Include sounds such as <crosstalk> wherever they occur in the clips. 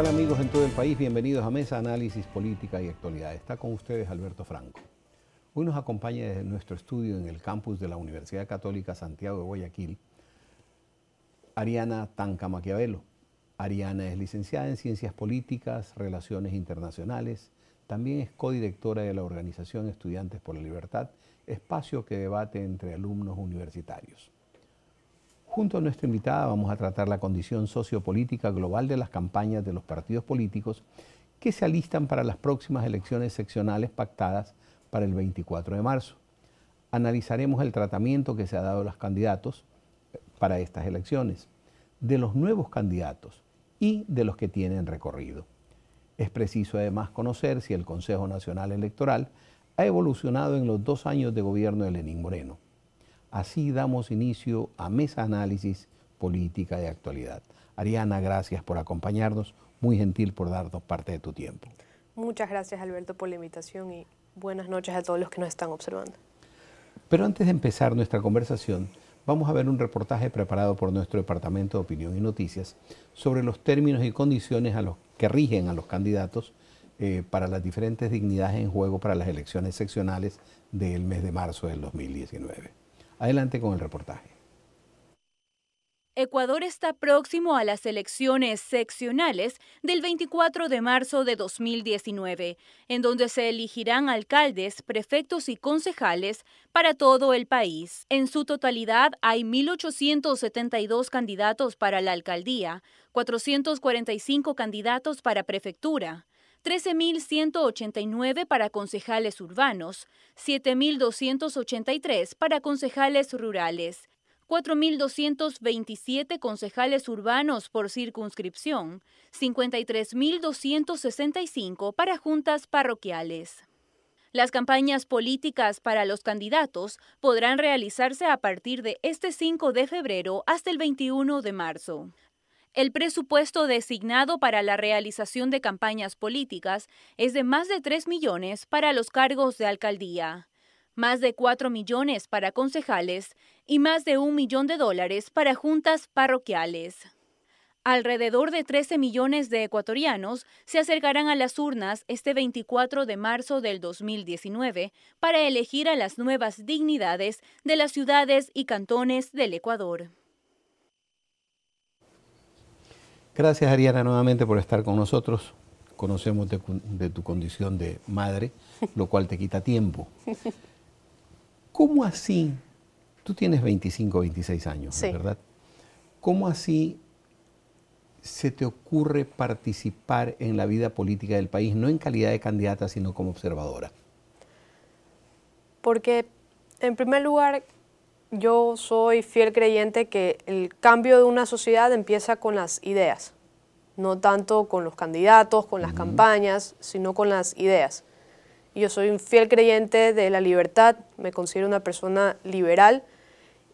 Hola amigos en todo el país? Bienvenidos a Mesa Análisis Política y Actualidad. Está con ustedes Alberto Franco. Hoy nos acompaña desde nuestro estudio en el campus de la Universidad Católica Santiago de Guayaquil Ariana Tanca Maquiavelo. Ariana es licenciada en Ciencias Políticas, Relaciones Internacionales, también es codirectora de la organización Estudiantes por la Libertad, espacio que debate entre alumnos universitarios. Junto a nuestra invitada vamos a tratar la condición sociopolítica global de las campañas de los partidos políticos que se alistan para las próximas elecciones seccionales pactadas para el 24 de marzo. Analizaremos el tratamiento que se ha dado a los candidatos eh, para estas elecciones, de los nuevos candidatos y de los que tienen recorrido. Es preciso además conocer si el Consejo Nacional Electoral ha evolucionado en los dos años de gobierno de Lenín Moreno Así damos inicio a Mesa Análisis Política de Actualidad. Ariana, gracias por acompañarnos, muy gentil por darnos parte de tu tiempo. Muchas gracias Alberto por la invitación y buenas noches a todos los que nos están observando. Pero antes de empezar nuestra conversación, vamos a ver un reportaje preparado por nuestro Departamento de Opinión y Noticias sobre los términos y condiciones a los que rigen a los candidatos eh, para las diferentes dignidades en juego para las elecciones seccionales del mes de marzo del 2019. Adelante con el reportaje. Ecuador está próximo a las elecciones seccionales del 24 de marzo de 2019, en donde se elegirán alcaldes, prefectos y concejales para todo el país. En su totalidad hay 1.872 candidatos para la alcaldía, 445 candidatos para prefectura, 13.189 para concejales urbanos, 7.283 para concejales rurales, 4.227 concejales urbanos por circunscripción, 53.265 para juntas parroquiales. Las campañas políticas para los candidatos podrán realizarse a partir de este 5 de febrero hasta el 21 de marzo. El presupuesto designado para la realización de campañas políticas es de más de 3 millones para los cargos de alcaldía, más de 4 millones para concejales y más de un millón de dólares para juntas parroquiales. Alrededor de 13 millones de ecuatorianos se acercarán a las urnas este 24 de marzo del 2019 para elegir a las nuevas dignidades de las ciudades y cantones del Ecuador. Gracias Ariana nuevamente por estar con nosotros. Conocemos de, tu condición de madre, lo cual te quita tiempo. ¿Cómo así? Tú tienes 25, 26 años, ¿verdad? ¿Cómo así se te ocurre participar en la vida política del país, no en calidad de candidata, sino como observadora? Porque, en primer lugar, yo soy fiel creyente que el cambio de una sociedad empieza con las ideas, no tanto con los candidatos, con las campañas, sino con las ideas. Yo soy un fiel creyente de la libertad, me considero una persona liberal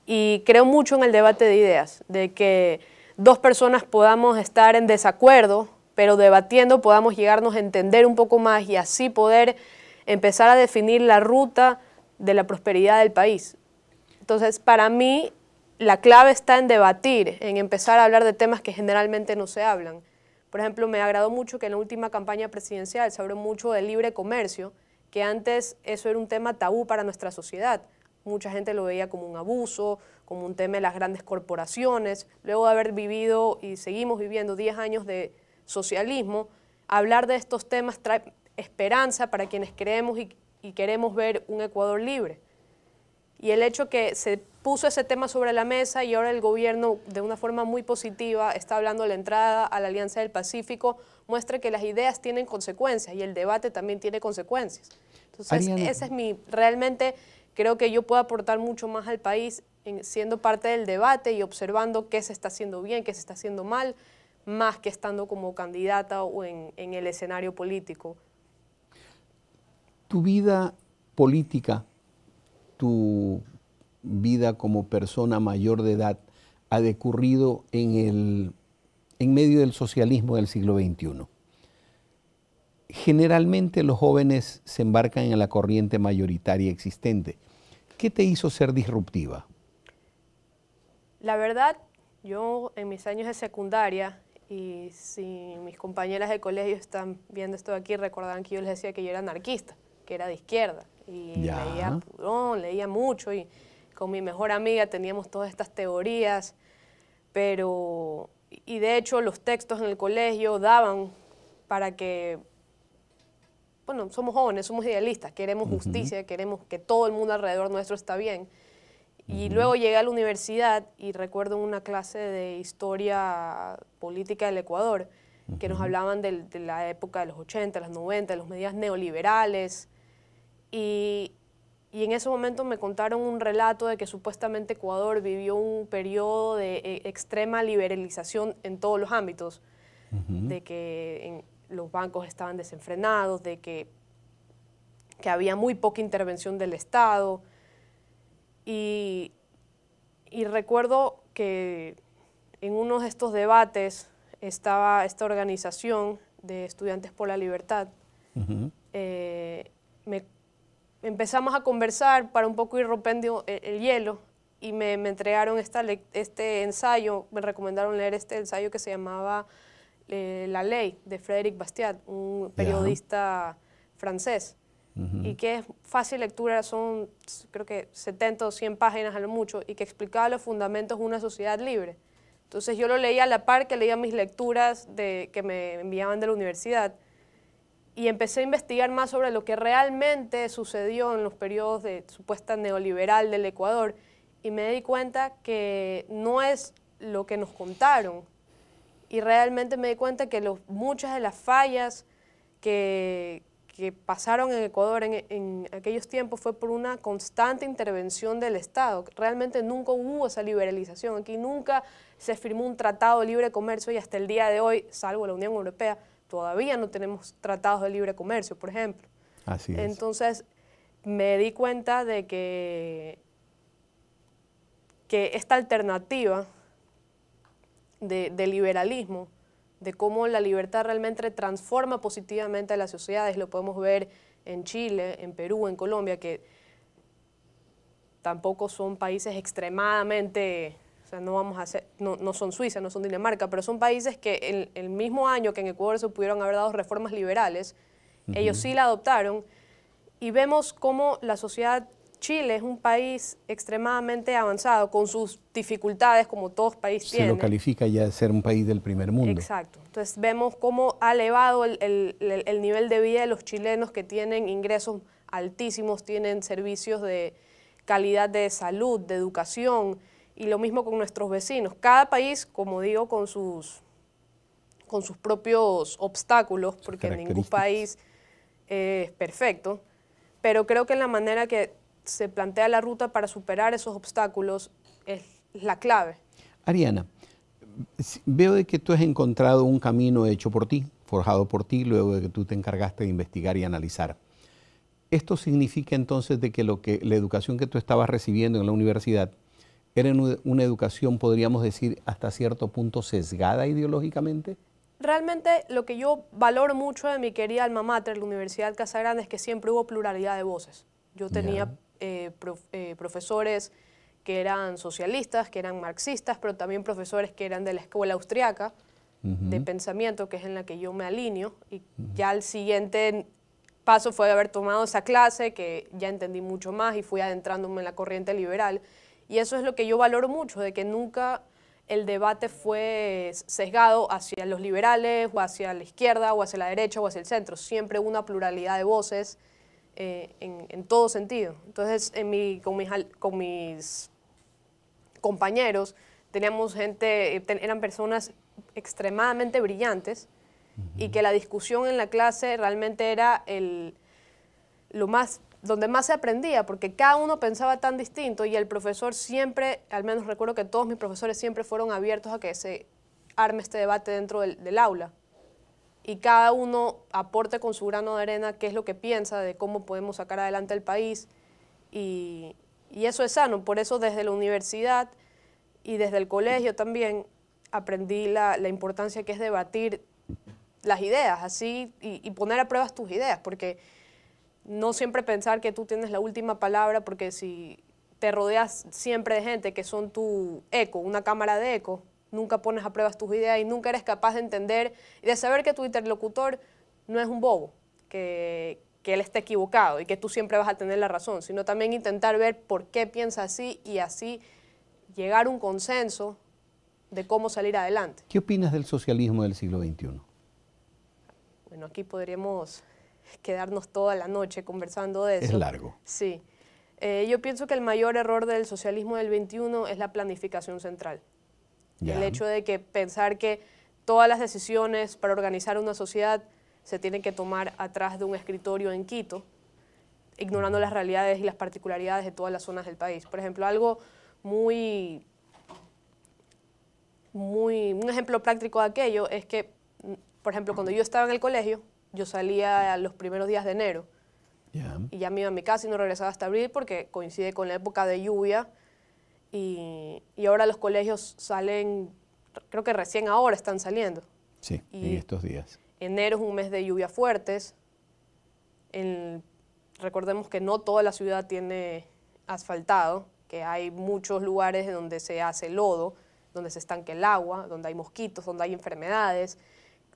y creo mucho en el debate de ideas, de que dos personas podamos estar en desacuerdo, pero debatiendo podamos llegarnos a entender un poco más y así poder empezar a definir la ruta de la prosperidad del país. Entonces, para mí, la clave está en debatir, en empezar a hablar de temas que generalmente no se hablan. Por ejemplo, me agradó mucho que en la última campaña presidencial se habló mucho del libre comercio, que antes eso era un tema tabú para nuestra sociedad. Mucha gente lo veía como un abuso, como un tema de las grandes corporaciones. Luego de haber vivido y seguimos viviendo 10 años de socialismo, hablar de estos temas trae esperanza para quienes creemos y queremos ver un Ecuador libre. Y el hecho que se puso ese tema sobre la mesa y ahora el gobierno, de una forma muy positiva, está hablando de la entrada a la Alianza del Pacífico, muestra que las ideas tienen consecuencias y el debate también tiene consecuencias. Entonces, ese es mi, realmente creo que yo puedo aportar mucho más al país siendo parte del debate y observando qué se está haciendo bien, qué se está haciendo mal, más que estando como candidata o en el escenario político. Tu vida política tu vida como persona mayor de edad ha decurrido en, el, en medio del socialismo del siglo XXI? Generalmente los jóvenes se embarcan en la corriente mayoritaria existente. ¿Qué te hizo ser disruptiva? La verdad, yo en mis años de secundaria, y si mis compañeras de colegio están viendo esto aquí, recordarán que yo les decía que yo era anarquista que era de izquierda. Y leía leía mucho y con mi mejor amiga teníamos todas estas teorías, pero... Y de hecho los textos en el colegio daban para que bueno, somos jóvenes, somos idealistas, queremos justicia, queremos que todo el mundo alrededor nuestro está bien. Y luego llegué a la universidad y recuerdo una clase de historia política del Ecuador, que nos hablaban de, la época de los 80, los 90, los medidas neoliberales, y, en ese momento me contaron un relato de que supuestamente Ecuador vivió un periodo de e, extrema liberalización en todos los ámbitos, de que los bancos estaban desenfrenados, de que, que había muy poca intervención del Estado. Y, recuerdo que en uno de estos debates estaba esta organización de Estudiantes por la Libertad. Eh, me me, empezamos a conversar para un poco ir rompiendo eh, el, hielo y me, entregaron esta, este ensayo, me recomendaron leer este ensayo que se llamaba eh, La Ley de Frédéric Bastiat, un periodista francés. Y que es fácil lectura, son creo que 70 o 100 páginas a lo mucho, y que explicaba los fundamentos de una sociedad libre. Entonces yo lo leía a la par que leía mis lecturas de, que me enviaban de la universidad y empecé a investigar más sobre lo que realmente sucedió en los periodos de supuesta neoliberal del Ecuador y me di cuenta que no es lo que nos contaron. Y realmente me di cuenta que muchas de las fallas que, que pasaron en Ecuador en, en, aquellos tiempos fue por una constante intervención del Estado. Realmente nunca hubo esa liberalización. Aquí nunca se firmó un tratado de libre comercio y hasta el día de hoy, salvo la Unión Europea, todavía no tenemos tratados de libre comercio, por ejemplo. Así Entonces, me di cuenta de que, que esta alternativa de, de, liberalismo, de cómo la libertad realmente transforma positivamente a las sociedades, lo podemos ver en Chile, en Perú, en Colombia, que tampoco son países extremadamente no vamos a hacer, no, son Suiza, no son Dinamarca, pero son países que el, mismo año que en Ecuador se pudieron haber dado reformas liberales, ellos sí la adoptaron, y vemos cómo la sociedad Chile es un país extremadamente avanzado, con sus dificultades, como todos países tienen. Se lo califica ya de ser un país del primer mundo. Exacto. Entonces vemos cómo ha elevado el, el nivel de vida de los chilenos que tienen ingresos altísimos, tienen servicios de calidad de salud, de educación, y lo mismo con nuestros vecinos. Cada país, como digo, con sus, con sus propios obstáculos, porque ningún país es perfecto, pero creo que la manera que se plantea la ruta para superar esos obstáculos es la clave. Ariana, veo de que tú has encontrado un camino hecho por ti, forjado por ti, luego de que tú te encargaste de investigar y analizar. ¿Esto significa entonces de que, lo que la educación que tú estabas recibiendo en la universidad ¿Era una educación, podríamos decir, hasta cierto punto sesgada ideológicamente? Realmente lo que yo valoro mucho de mi querida alma mater, la Universidad Casagrande, es que siempre hubo pluralidad de voces. Yo tenía eh, eh, profesores que eran socialistas, que eran marxistas, pero también profesores que eran de la escuela austriaca de pensamiento, que es en la que yo me alineo. Y ya el siguiente paso fue haber tomado esa clase, que ya entendí mucho más y fui adentrándome en la corriente liberal. Y eso es lo que yo valoro mucho, de que nunca el debate fue sesgado hacia los liberales o hacia la izquierda o hacia la derecha o hacia el centro. Siempre una pluralidad de voces eh, en, todo sentido. Entonces, en con, mis, compañeros teníamos gente, eh, eran personas extremadamente brillantes y que la discusión en la clase realmente era el, lo más donde más se aprendía, porque cada uno pensaba tan distinto y el profesor siempre, al menos recuerdo que todos mis profesores siempre fueron abiertos a que se arme este debate dentro del, aula y cada uno aporte con su grano de arena qué es lo que piensa de cómo podemos sacar adelante el país y, eso es sano, por eso desde la universidad y desde el colegio también aprendí la, importancia que es debatir las ideas así y, poner a pruebas tus ideas, porque no siempre pensar que tú tienes la última palabra, porque si te rodeas siempre de gente que son tu eco, una cámara de eco, nunca pones a prueba tus ideas y nunca eres capaz de entender y de saber que tu interlocutor no es un bobo, que, que él está equivocado y que tú siempre vas a tener la razón, sino también intentar ver por qué piensa así y así llegar a un consenso de cómo salir adelante. ¿Qué opinas del socialismo del siglo XXI? Bueno, aquí podríamos quedarnos toda la noche conversando de eso. Es largo. Sí. Eh, yo pienso que el mayor error del socialismo del 21 es la planificación central. El hecho de que pensar que todas las decisiones para organizar una sociedad se tienen que tomar atrás de un escritorio en Quito, ignorando las realidades y las particularidades de todas las zonas del país. Por ejemplo, algo muy, muy, un ejemplo práctico de aquello es que, mm, por ejemplo, cuando yo estaba en el colegio, yo salía los primeros días de enero. Y ya me iba a mi casa y no regresaba hasta abril porque coincide con la época de lluvia. Y, ahora los colegios salen, creo que recién ahora están saliendo. Sí, y estos días. Enero es un mes de lluvias fuertes. recordemos que no toda la ciudad tiene asfaltado, que hay muchos lugares donde se hace lodo, donde se estanque el agua, donde hay mosquitos, donde hay enfermedades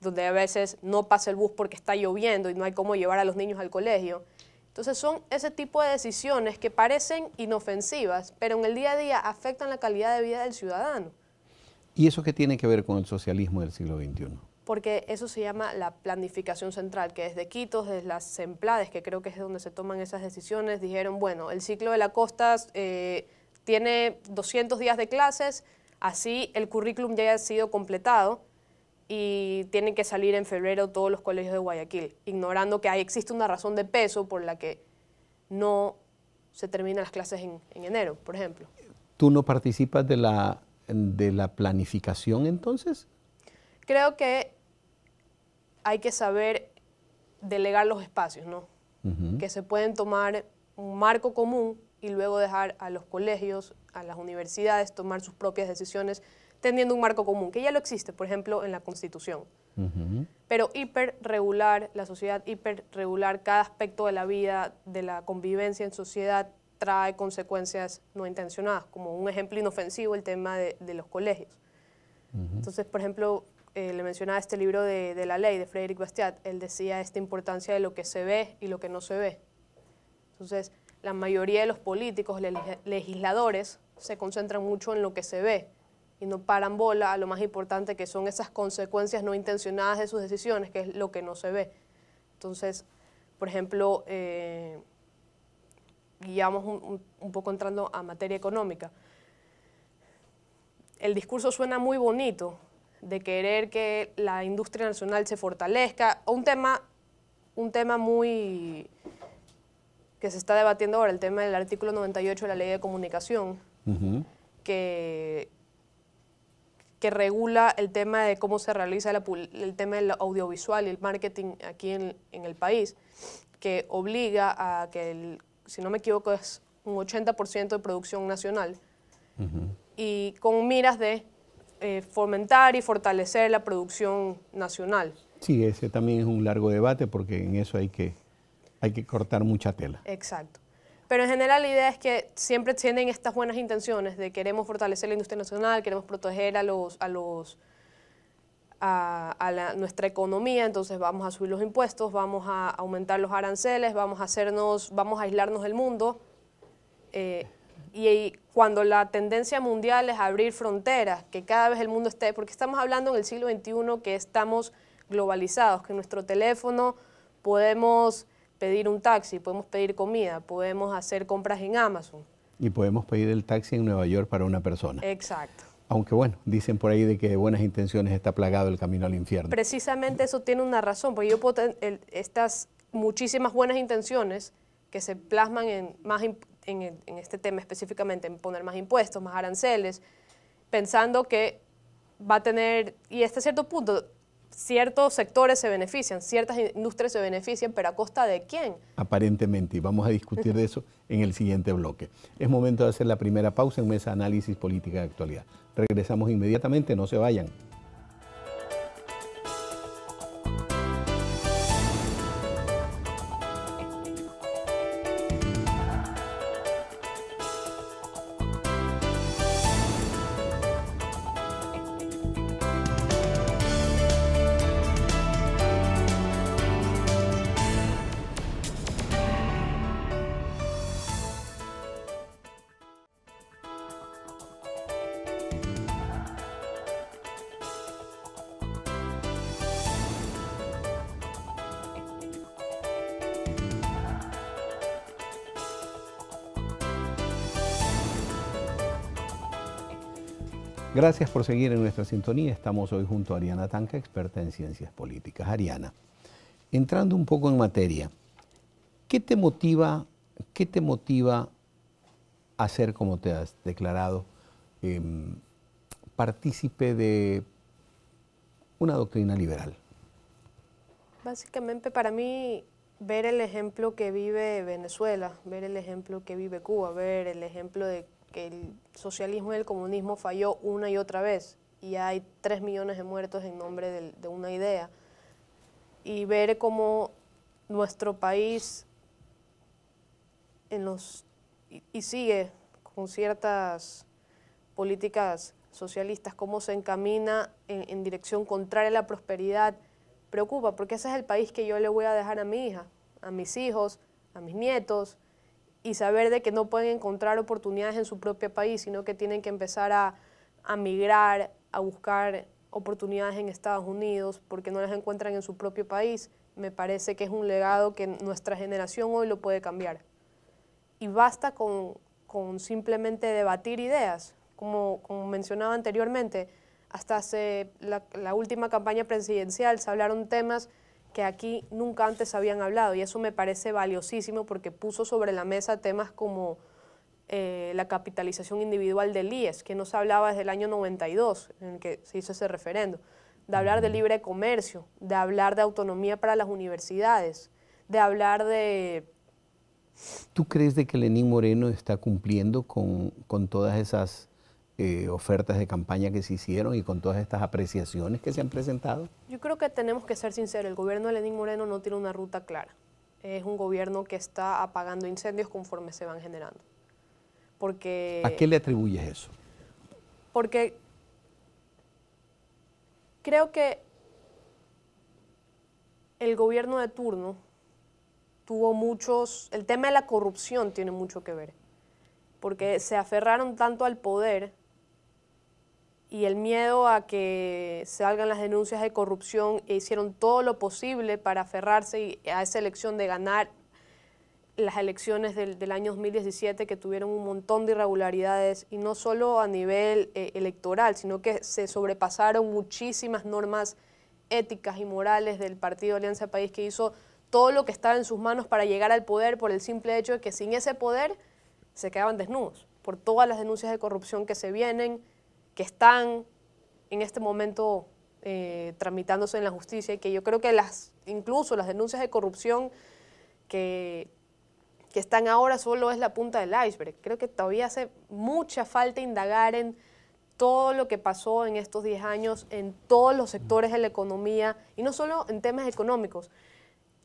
donde a veces no pasa el bus porque está lloviendo y no hay cómo llevar a los niños al colegio. Entonces son ese tipo de decisiones que parecen inofensivas, pero en el día a día afectan la calidad de vida del ciudadano. ¿Y eso qué tiene que ver con el socialismo del siglo XXI? Porque eso se llama la planificación central, que desde Quito, desde las emplades, que creo que es donde se toman esas decisiones, dijeron, bueno, el ciclo de la costa eh, tiene 200 días de clases, así el currículum ya ha sido completado, y tienen que salir en febrero todos los colegios de Guayaquil, ignorando que ahí existe una razón de peso por la que no se terminan las clases en, enero, por ejemplo. ¿Tú no participas de la, de la planificación entonces? Creo que hay que saber delegar los espacios, ¿no? Que se pueden tomar un marco común y luego dejar a los colegios, a las universidades tomar sus propias decisiones teniendo un marco común, que ya lo existe, por ejemplo, en la Constitución. Pero hiperregular, la sociedad hiperregular, cada aspecto de la vida, de la convivencia en sociedad, trae consecuencias no intencionadas, como un ejemplo inofensivo el tema de, los colegios. Entonces, por ejemplo, eh, le mencionaba este libro de, la ley de Frederick Bastiat, él decía esta importancia de lo que se ve y lo que no se ve. Entonces, la mayoría de los políticos, legisladores, se concentran mucho en lo que se ve, y no paran bola a lo más importante que son esas consecuencias no intencionadas de sus decisiones, que es lo que no se ve. Entonces, por ejemplo, eh, guiamos un, poco entrando a materia económica. El discurso suena muy bonito de querer que la industria nacional se fortalezca, un tema, un tema muy que se está debatiendo ahora, el tema del artículo 98 de la ley de comunicación, que que regula el tema de cómo se realiza el tema del audiovisual y el marketing aquí en, el país, que obliga a que, el, si no me equivoco, es un 80% de producción nacional, y con miras de eh, fomentar y fortalecer la producción nacional. Sí, ese también es un largo debate porque en eso hay que, hay que cortar mucha tela. Exacto. Pero en general la idea es que siempre tienen estas buenas intenciones de queremos fortalecer la industria nacional, queremos proteger a los... A los a, nuestra economía, entonces vamos a subir los impuestos, vamos a aumentar los aranceles, vamos a hacernos, vamos a aislarnos del mundo. Eh, y, cuando la tendencia mundial es abrir fronteras, que cada vez el mundo esté, porque estamos hablando en el siglo XXI que estamos globalizados, que nuestro teléfono podemos pedir un taxi, podemos pedir comida, podemos hacer compras en Amazon. Y podemos pedir el taxi en Nueva York para una persona. Exacto. Aunque bueno, dicen por ahí de que de buenas intenciones está plagado el camino al infierno. Precisamente eso tiene una razón, porque yo puedo tener estas muchísimas buenas intenciones que se plasman en, más en este tema específicamente, en poner más impuestos, más aranceles, pensando que va a tener, y hasta cierto punto, ciertos sectores se benefician, ciertas industrias se benefician, pero ¿a costa de quién? Aparentemente, y vamos a discutir de eso en el siguiente bloque. Es momento de hacer la primera pausa en Mesa Análisis Política de Actualidad. Regresamos inmediatamente, no se vayan. Gracias por seguir en nuestra sintonía. Estamos hoy junto a Ariana Tanca, experta en ciencias políticas. Ariana, entrando un poco en materia, ¿qué te motiva, qué te motiva a ser, como te has declarado, em, partícipe de una doctrina liberal? Básicamente para mí ver el ejemplo que vive Venezuela, ver el ejemplo que vive Cuba, ver el ejemplo de que el socialismo y el comunismo falló una y otra vez y hay tres millones de muertos en nombre de, una idea. Y ver cómo nuestro país y, sigue con ciertas políticas socialistas, cómo se encamina en, dirección contraria a la prosperidad, preocupa, porque ese es el país que yo le voy a dejar a mi hija, a mis hijos, a mis nietos y saber de que no pueden encontrar oportunidades en su propio país, sino que tienen que empezar a, migrar, a buscar oportunidades en Estados Unidos porque no las encuentran en su propio país, me parece que es un legado que nuestra generación hoy lo puede cambiar. Y basta con, simplemente debatir ideas. Como, como mencionaba anteriormente, hasta hace la, la última campaña presidencial se hablaron temas que aquí nunca antes habían hablado y eso me parece valiosísimo porque puso sobre la mesa temas como eh, la capitalización individual del IES, que no se hablaba desde el año 92 en el que se hizo ese referendo, de hablar de libre comercio, de hablar de autonomía para las universidades, de hablar de... ¿Tú crees de que Lenín Moreno está cumpliendo con todas esas eh, ofertas de campaña que se hicieron y con todas estas apreciaciones que se han presentado? Yo creo que tenemos que ser sinceros. El gobierno de Lenín Moreno no tiene una ruta clara. Es un gobierno que está apagando incendios conforme se van generando. Porque, ¿A qué le atribuyes eso? Porque creo que el gobierno de turno tuvo muchos, el tema de la corrupción tiene mucho que ver, porque se aferraron tanto al poder y el miedo a que salgan las denuncias de corrupción e hicieron todo lo posible para aferrarse a esa elección de ganar las elecciones del, año 2017 que tuvieron un montón de irregularidades y no solo a nivel eh, electoral, sino que se sobrepasaron muchísimas normas éticas y morales del Partido Alianza País que hizo todo lo que estaba en sus manos para llegar al poder por el simple hecho de que sin ese poder se quedaban desnudos por todas las denuncias de corrupción que se vienen, que están en este momento eh, tramitándose en la justicia y que yo creo que las, incluso las denuncias de corrupción que, que están ahora solo es la punta del iceberg. Creo que todavía hace mucha falta indagar en todo lo que pasó en estos 10 años en todos los sectores de la economía y no solo en temas económicos,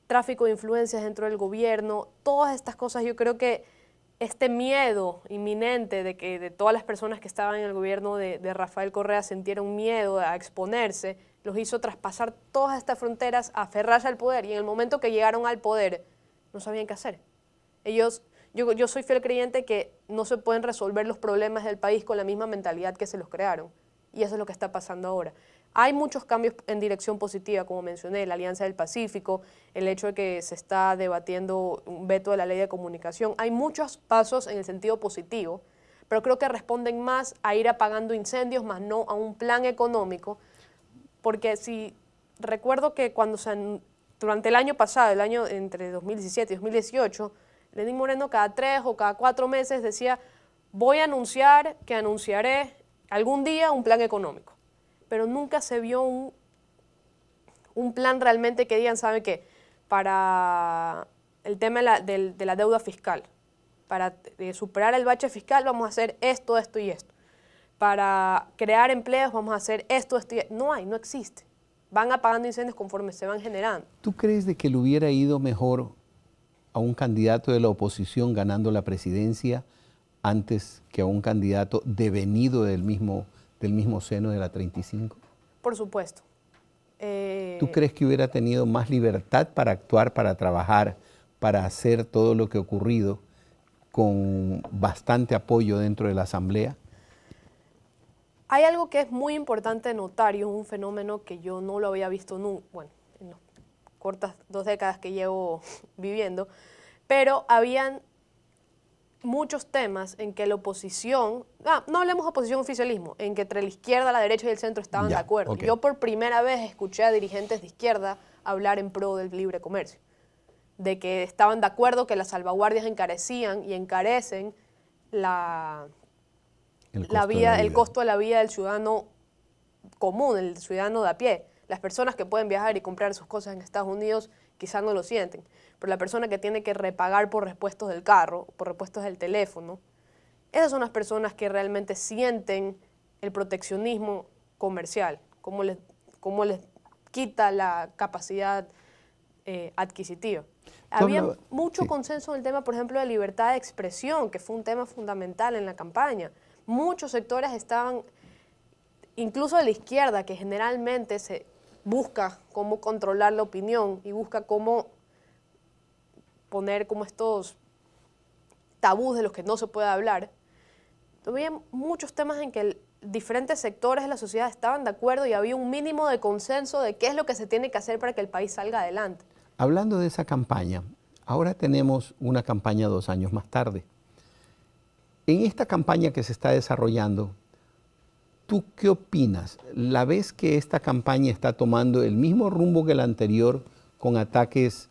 tráfico de influencias dentro del gobierno, todas estas cosas yo creo que este miedo inminente de que de todas las personas que estaban en el gobierno de, Rafael Correa sintieron miedo a exponerse, los hizo traspasar todas estas fronteras, aferrarse al poder. Y en el momento que llegaron al poder, no sabían qué hacer. Ellos, yo, yo soy fiel creyente que no se pueden resolver los problemas del país con la misma mentalidad que se los crearon. Y eso es lo que está pasando ahora. Hay muchos cambios en dirección positiva, como mencioné, la Alianza del Pacífico, el hecho de que se está debatiendo un veto de la ley de comunicación. Hay muchos pasos en el sentido positivo, pero creo que responden más a ir apagando incendios, más no a un plan económico, porque si recuerdo que cuando durante el año pasado, el año entre 2017 y 2018, Lenín Moreno cada tres o cada cuatro meses decía, voy a anunciar que anunciaré algún día un plan económico pero nunca se vio un, plan realmente que digan, ¿sabe qué? Para el tema de la, deuda fiscal, para superar el bache fiscal vamos a hacer esto, esto y esto. Para crear empleos vamos a hacer esto, esto y esto. No hay, no existe. Van apagando incendios conforme se van generando. ¿Tú crees de que le hubiera ido mejor a un candidato de la oposición ganando la presidencia antes que a un candidato devenido del mismo del mismo seno de la 35? Por supuesto. Eh, ¿Tú crees que hubiera tenido más libertad para actuar, para trabajar, para hacer todo lo que ha ocurrido con bastante apoyo dentro de la Asamblea? Hay algo que es muy importante notar y es un fenómeno que yo no lo había visto nunca, bueno, en las cortas dos décadas que llevo <laughs> viviendo, pero habían muchos temas en que la oposición, ah, no hablemos oposición oficialismo, en que entre la izquierda, la derecha y el centro estaban de acuerdo. Yo por primera vez escuché a dirigentes de izquierda hablar en pro del libre comercio, de que estaban de acuerdo que las salvaguardias encarecían y encarecen la, el costo de la vida del ciudadano común, el ciudadano de a pie, las personas que pueden viajar y comprar sus cosas en Estados Unidos quizás no lo sienten, pero la persona que tiene que repagar por repuestos del carro, por repuestos del teléfono, esas son las personas que realmente sienten el proteccionismo comercial, cómo les, les quita la capacidad eh, adquisitiva. Había mucho consenso en el tema, por ejemplo, de libertad de expresión, que fue un tema fundamental en la campaña. Muchos sectores estaban, incluso de la izquierda, que generalmente se busca cómo controlar la opinión y busca cómo poner como estos tabús de los que no se puede hablar, había muchos temas en que diferentes sectores de la sociedad estaban de acuerdo y había un mínimo de consenso de qué es lo que se tiene que hacer para que el país salga adelante. Hablando de esa campaña, ahora tenemos una campaña dos años más tarde. En esta campaña que se está desarrollando, ¿Tú qué opinas? ¿La vez que esta campaña está tomando el mismo rumbo que la anterior con ataques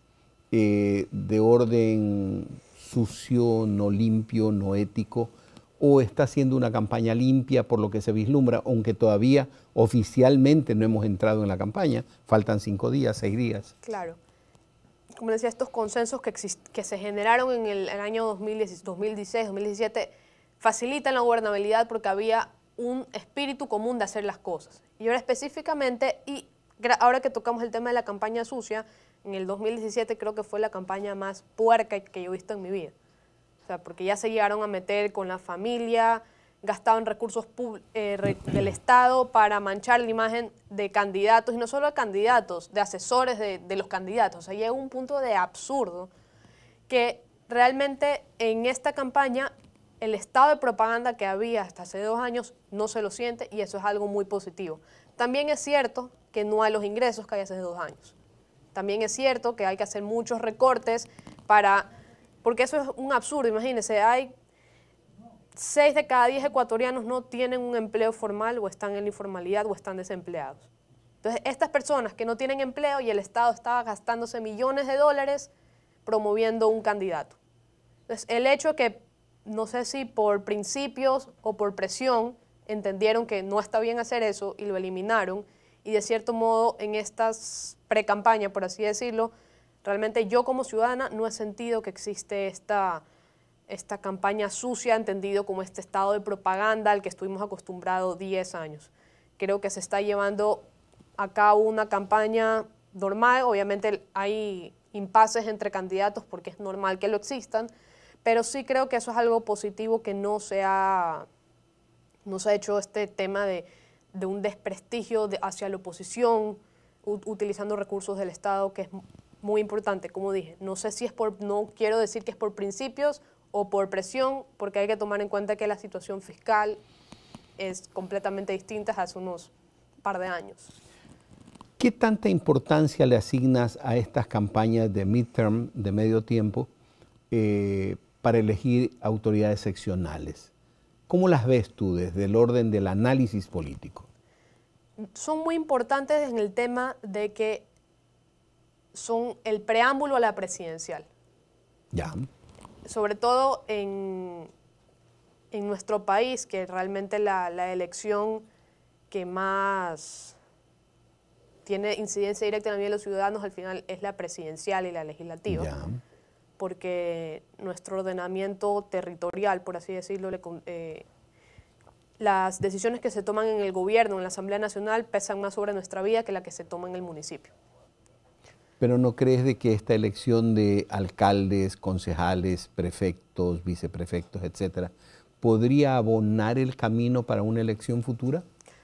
eh, de orden sucio, no limpio, no ético? ¿O está haciendo una campaña limpia por lo que se vislumbra, aunque todavía oficialmente no hemos entrado en la campaña? Faltan cinco días, seis días. Claro. Como decía, estos consensos que, se generaron en el, el año 2016-2017 facilitan la gobernabilidad porque había un espíritu común de hacer las cosas. Y ahora específicamente, y ahora que tocamos el tema de la campaña sucia, en el 2017 creo que fue la campaña más puerca que yo he visto en mi vida. O sea, porque ya se llegaron a meter con la familia, gastaban recursos eh, del Estado para manchar la imagen de candidatos, y no solo de candidatos, de asesores de, de los candidatos. O sea, llega un punto de absurdo que realmente en esta campaña el estado de propaganda que había hasta hace dos años no se lo siente y eso es algo muy positivo. También es cierto que no hay los ingresos que hay hace dos años. También es cierto que hay que hacer muchos recortes para, porque eso es un absurdo, imagínense, hay seis de cada diez ecuatorianos no tienen un empleo formal o están en la informalidad o están desempleados. Entonces, estas personas que no tienen empleo y el Estado estaba gastándose millones de dólares promoviendo un candidato. Entonces, el hecho de que no sé si por principios o por presión, entendieron que no está bien hacer eso y lo eliminaron. Y de cierto modo, en estas precampañas, por así decirlo, realmente yo como ciudadana no he sentido que existe esta, esta campaña sucia, entendido como este estado de propaganda al que estuvimos acostumbrados 10 años. Creo que se está llevando a cabo una campaña normal, obviamente hay impases entre candidatos porque es normal que lo existan, pero sí creo que eso es algo positivo que no se ha, ha hecho este tema de, un desprestigio hacia la oposición, utilizando recursos del Estado, que es muy importante, como dije. No sé si es por, no quiero decir que es por principios o por presión, porque hay que tomar en cuenta que la situación fiscal es completamente distinta hace unos par de años. ¿Qué tanta importancia le asignas a estas campañas de midterm, de medio tiempo, eh, para elegir autoridades seccionales. ¿Cómo las ves tú desde el orden del análisis político? Son muy importantes en el tema de que son el preámbulo a la presidencial. Ya. Sobre todo en, nuestro país, que realmente la, la elección que más tiene incidencia directa en la vida de los ciudadanos al final es la presidencial y la legislativa. Ya porque nuestro ordenamiento territorial, por así decirlo, eh, las decisiones que se toman en el gobierno, en la Asamblea Nacional, pesan más sobre nuestra vida que la que se toma en el municipio. Pero ¿no crees de que esta elección de alcaldes, concejales, prefectos, viceprefectos, etcétera, podría abonar el camino para una elección futura?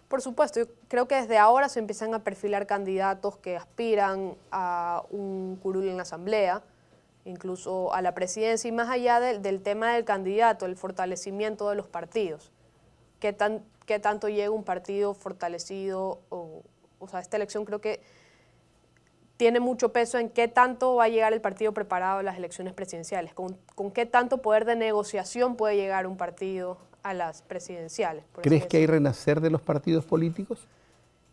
Por supuesto, yo creo que desde ahora se empiezan a perfilar candidatos que aspiran a un curul en la asamblea, incluso a la presidencia y más allá del tema del candidato, el fortalecimiento de los partidos. ¿Qué, tan, qué tanto llega un partido fortalecido? O, sea, esta elección creo que tiene mucho peso en qué tanto va a llegar el partido preparado a las elecciones presidenciales, con, con qué tanto poder de negociación puede llegar un partido a las presidenciales. ¿Crees que hay renacer de los partidos políticos?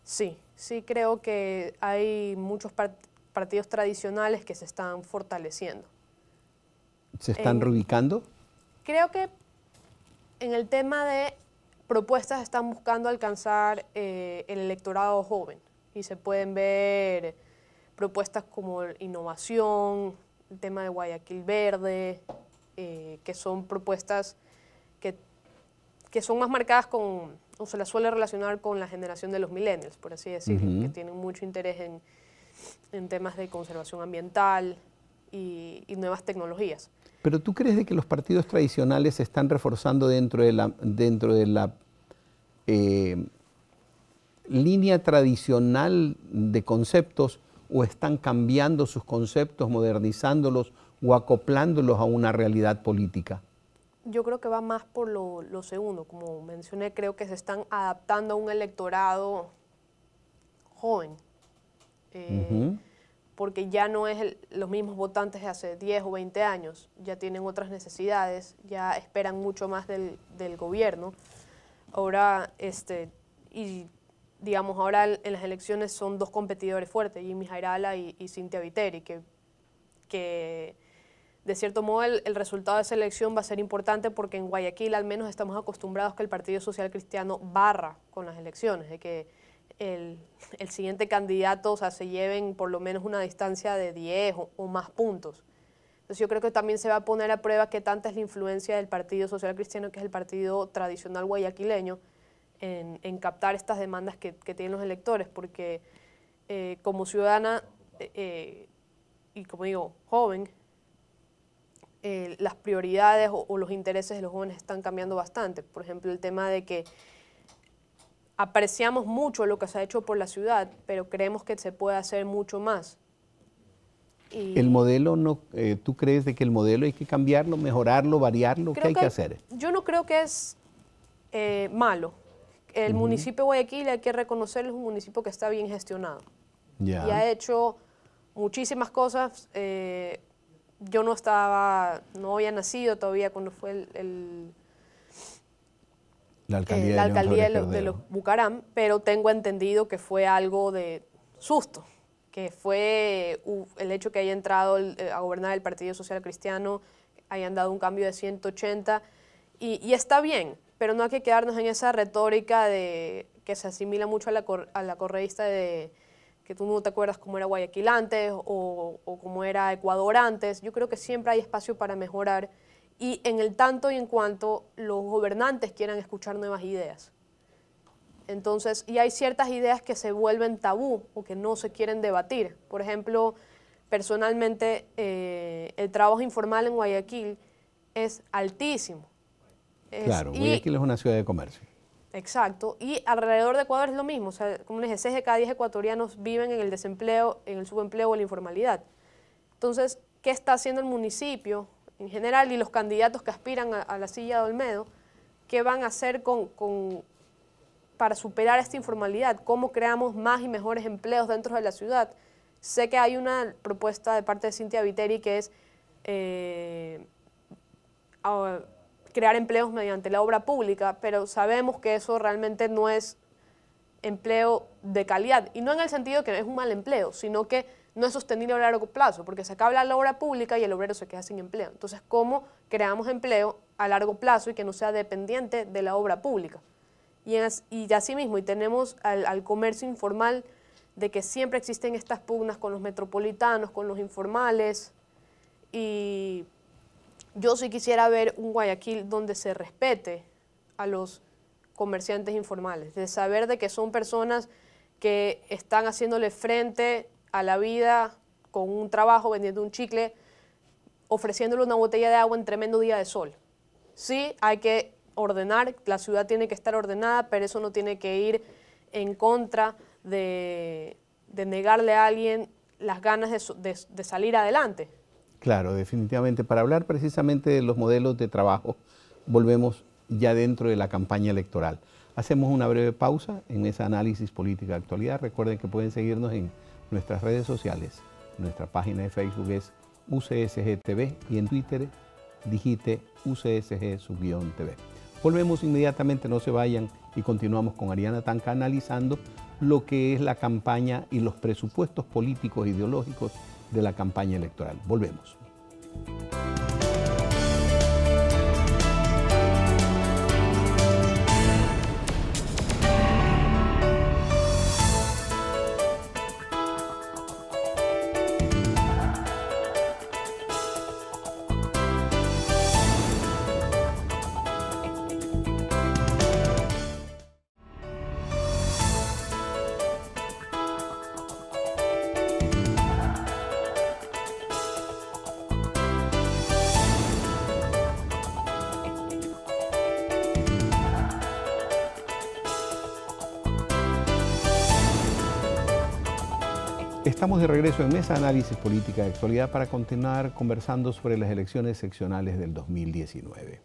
Sí, sí creo que hay muchos partidos partidos tradicionales que se están fortaleciendo. ¿Se están eh, Creo que en el tema de propuestas están buscando alcanzar eh, el electorado joven y se pueden ver propuestas como innovación, el tema de Guayaquil Verde, eh, que son propuestas que, que son más marcadas con, o se las suele relacionar con la generación de los millennials, por así decirlo, que tienen mucho interés en, en temas de conservación ambiental y, nuevas tecnologías. Pero tú crees de que los partidos tradicionales se están reforzando dentro de la, dentro de la eh, línea tradicional de conceptos o están cambiando sus conceptos, modernizándolos o acoplándolos a una realidad política? Yo creo que va más por lo, lo segundo. Como mencioné, creo que se están adaptando a un electorado joven, eh, porque ya no es los mismos votantes de hace 10 o 20 años, ya tienen otras necesidades, ya esperan mucho más del, gobierno. Ahora, este, y digamos, ahora en las elecciones son dos competidores fuertes, Jimmy Jairala y, y Cintia Viteri, que, que de cierto modo el, el, resultado de esa elección va a ser importante porque en Guayaquil al menos estamos acostumbrados que el Partido Social Cristiano barra con las elecciones, de que el, el, siguiente candidato o sea, se lleven por lo menos una distancia de 10 o, más puntos. Entonces yo creo que también se va a poner a prueba qué tanta es la influencia del Partido Social Cristiano, que es el partido tradicional guayaquileño, en, captar estas demandas que, tienen los electores, porque eh, como ciudadana eh, eh, y como digo, joven, las prioridades o los intereses de los jóvenes están cambiando bastante. Por ejemplo, el tema de que apreciamos mucho lo que se ha hecho por la ciudad, pero creemos que se puede hacer mucho más. el modelo, no, eh, ¿tú crees de que el modelo hay que cambiarlo, mejorarlo, variarlo? ¿Qué hay que, hacer? Yo no creo que es eh, malo. El municipio de Guayaquil, hay que reconocerlo, es un municipio que está bien gestionado. Ya Y ha hecho muchísimas cosas. Eh, yo no estaba, no había nacido todavía cuando fue el la eh, alcaldía, de, los Bucaram, pero tengo entendido que fue algo de susto, que fue el hecho que haya entrado eh, a gobernar el Partido Social Cristiano, hayan dado un cambio de 180, y, está bien, pero no hay que quedarnos en esa retórica de que se asimila mucho a la, correísta de que tú no te acuerdas cómo era Guayaquil antes o, o cómo era Ecuador antes. Yo creo que siempre hay espacio para mejorar y en el tanto y en cuanto los gobernantes quieran escuchar nuevas ideas. Entonces, y hay ciertas ideas que se vuelven tabú o que no se quieren debatir. Por ejemplo, personalmente, eh, el trabajo informal en Guayaquil es altísimo. claro, Guayaquil es una ciudad de comercio. Exacto, y alrededor de Ecuador es lo mismo. O sea, como les de cada 10 ecuatorianos viven en el desempleo, en el subempleo o la informalidad. Entonces, ¿qué está haciendo el municipio en general y los candidatos que aspiran a, la silla de Olmedo, qué van a hacer para superar esta informalidad, cómo creamos más y mejores empleos dentro de la ciudad. Sé que hay una propuesta de parte de Cintia Viteri que es eh, crear empleos mediante la obra pública, pero sabemos que eso realmente no es empleo de calidad. Y no en el sentido que es un mal empleo, sino que no es sostenible a largo plazo, porque se acaba la obra pública y el obrero se queda sin empleo. Entonces, ¿cómo creamos empleo a largo plazo y que no sea dependiente de la obra pública? Y, y así mismo, y tenemos al, al, comercio informal de que siempre existen estas pugnas con los metropolitanos, con los informales, y yo sí quisiera ver un Guayaquil donde se respete a los comerciantes informales, de saber de que son personas que están haciéndole frente a la vida con un trabajo vendiendo un chicle, ofreciéndole una botella de agua en tremendo día de sol. Sí, hay que ordenar, la ciudad tiene que estar ordenada, pero eso no tiene que ir en contra de, negarle a alguien las ganas de, salir adelante. Claro, definitivamente. Para hablar precisamente de los modelos de trabajo, volvemos ya dentro de la campaña electoral. Hacemos una breve pausa en ese análisis política de actualidad. Recuerden que pueden seguirnos en nuestras redes sociales. Nuestra página de Facebook es UCSG TV y en Twitter digite UCSG-TV. Volvemos inmediatamente, no se vayan y continuamos con Ariana Tanca analizando lo que es la campaña y los presupuestos políticos e ideológicos de la campaña electoral. Volvemos. Análisis Política de Actualidad para continuar conversando sobre las elecciones seccionales del 2019.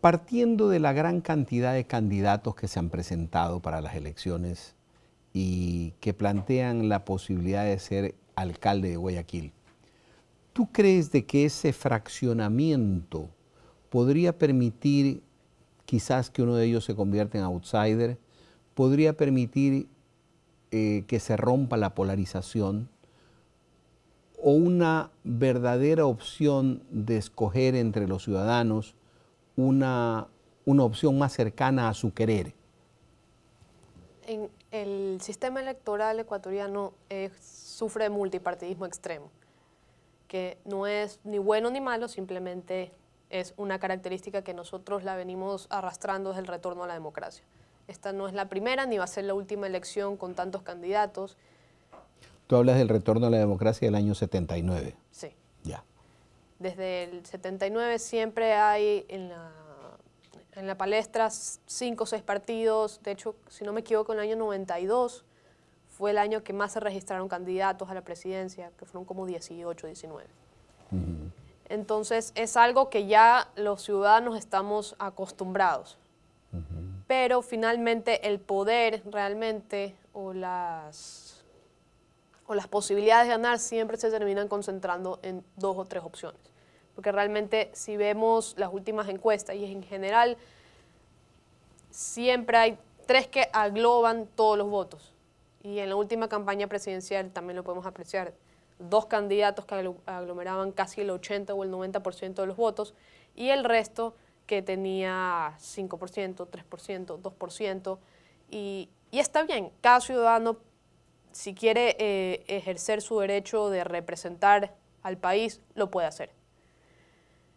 Partiendo de la gran cantidad de candidatos que se han presentado para las elecciones y que plantean la posibilidad de ser alcalde de Guayaquil, ¿tú crees de que ese fraccionamiento podría permitir quizás que uno de ellos se convierta en outsider? ¿Podría permitir eh, que se rompa la polarización o una verdadera opción de escoger entre los ciudadanos una, una opción más cercana a su querer? el sistema electoral ecuatoriano sufre eh, sufre multipartidismo extremo, que no es ni bueno ni malo, simplemente es una característica que nosotros la venimos arrastrando desde el retorno a la democracia. Esta no es la primera ni va a ser la última elección con tantos candidatos. Tú hablas del retorno a la democracia del año 79. Sí. Ya. Desde el 79 siempre hay en la, en la palestra cinco o seis partidos. De hecho, si no me equivoco, en el año 92 fue el año que más se registraron candidatos a la presidencia, que fueron como 18, 19. Entonces es algo que ya los ciudadanos estamos acostumbrados pero finalmente el poder realmente o las, o las posibilidades de ganar siempre se terminan concentrando en dos o tres opciones. Porque realmente si vemos las últimas encuestas y en general siempre hay tres que agloban todos los votos. Y en la última campaña presidencial también lo podemos apreciar. Dos candidatos que aglomeraban casi el 80 o el 90% de los votos y el resto que tenía 5%, 3%, 2%. Y, está bien, cada ciudadano, si quiere eh, ejercer su derecho de representar al país, lo puede hacer.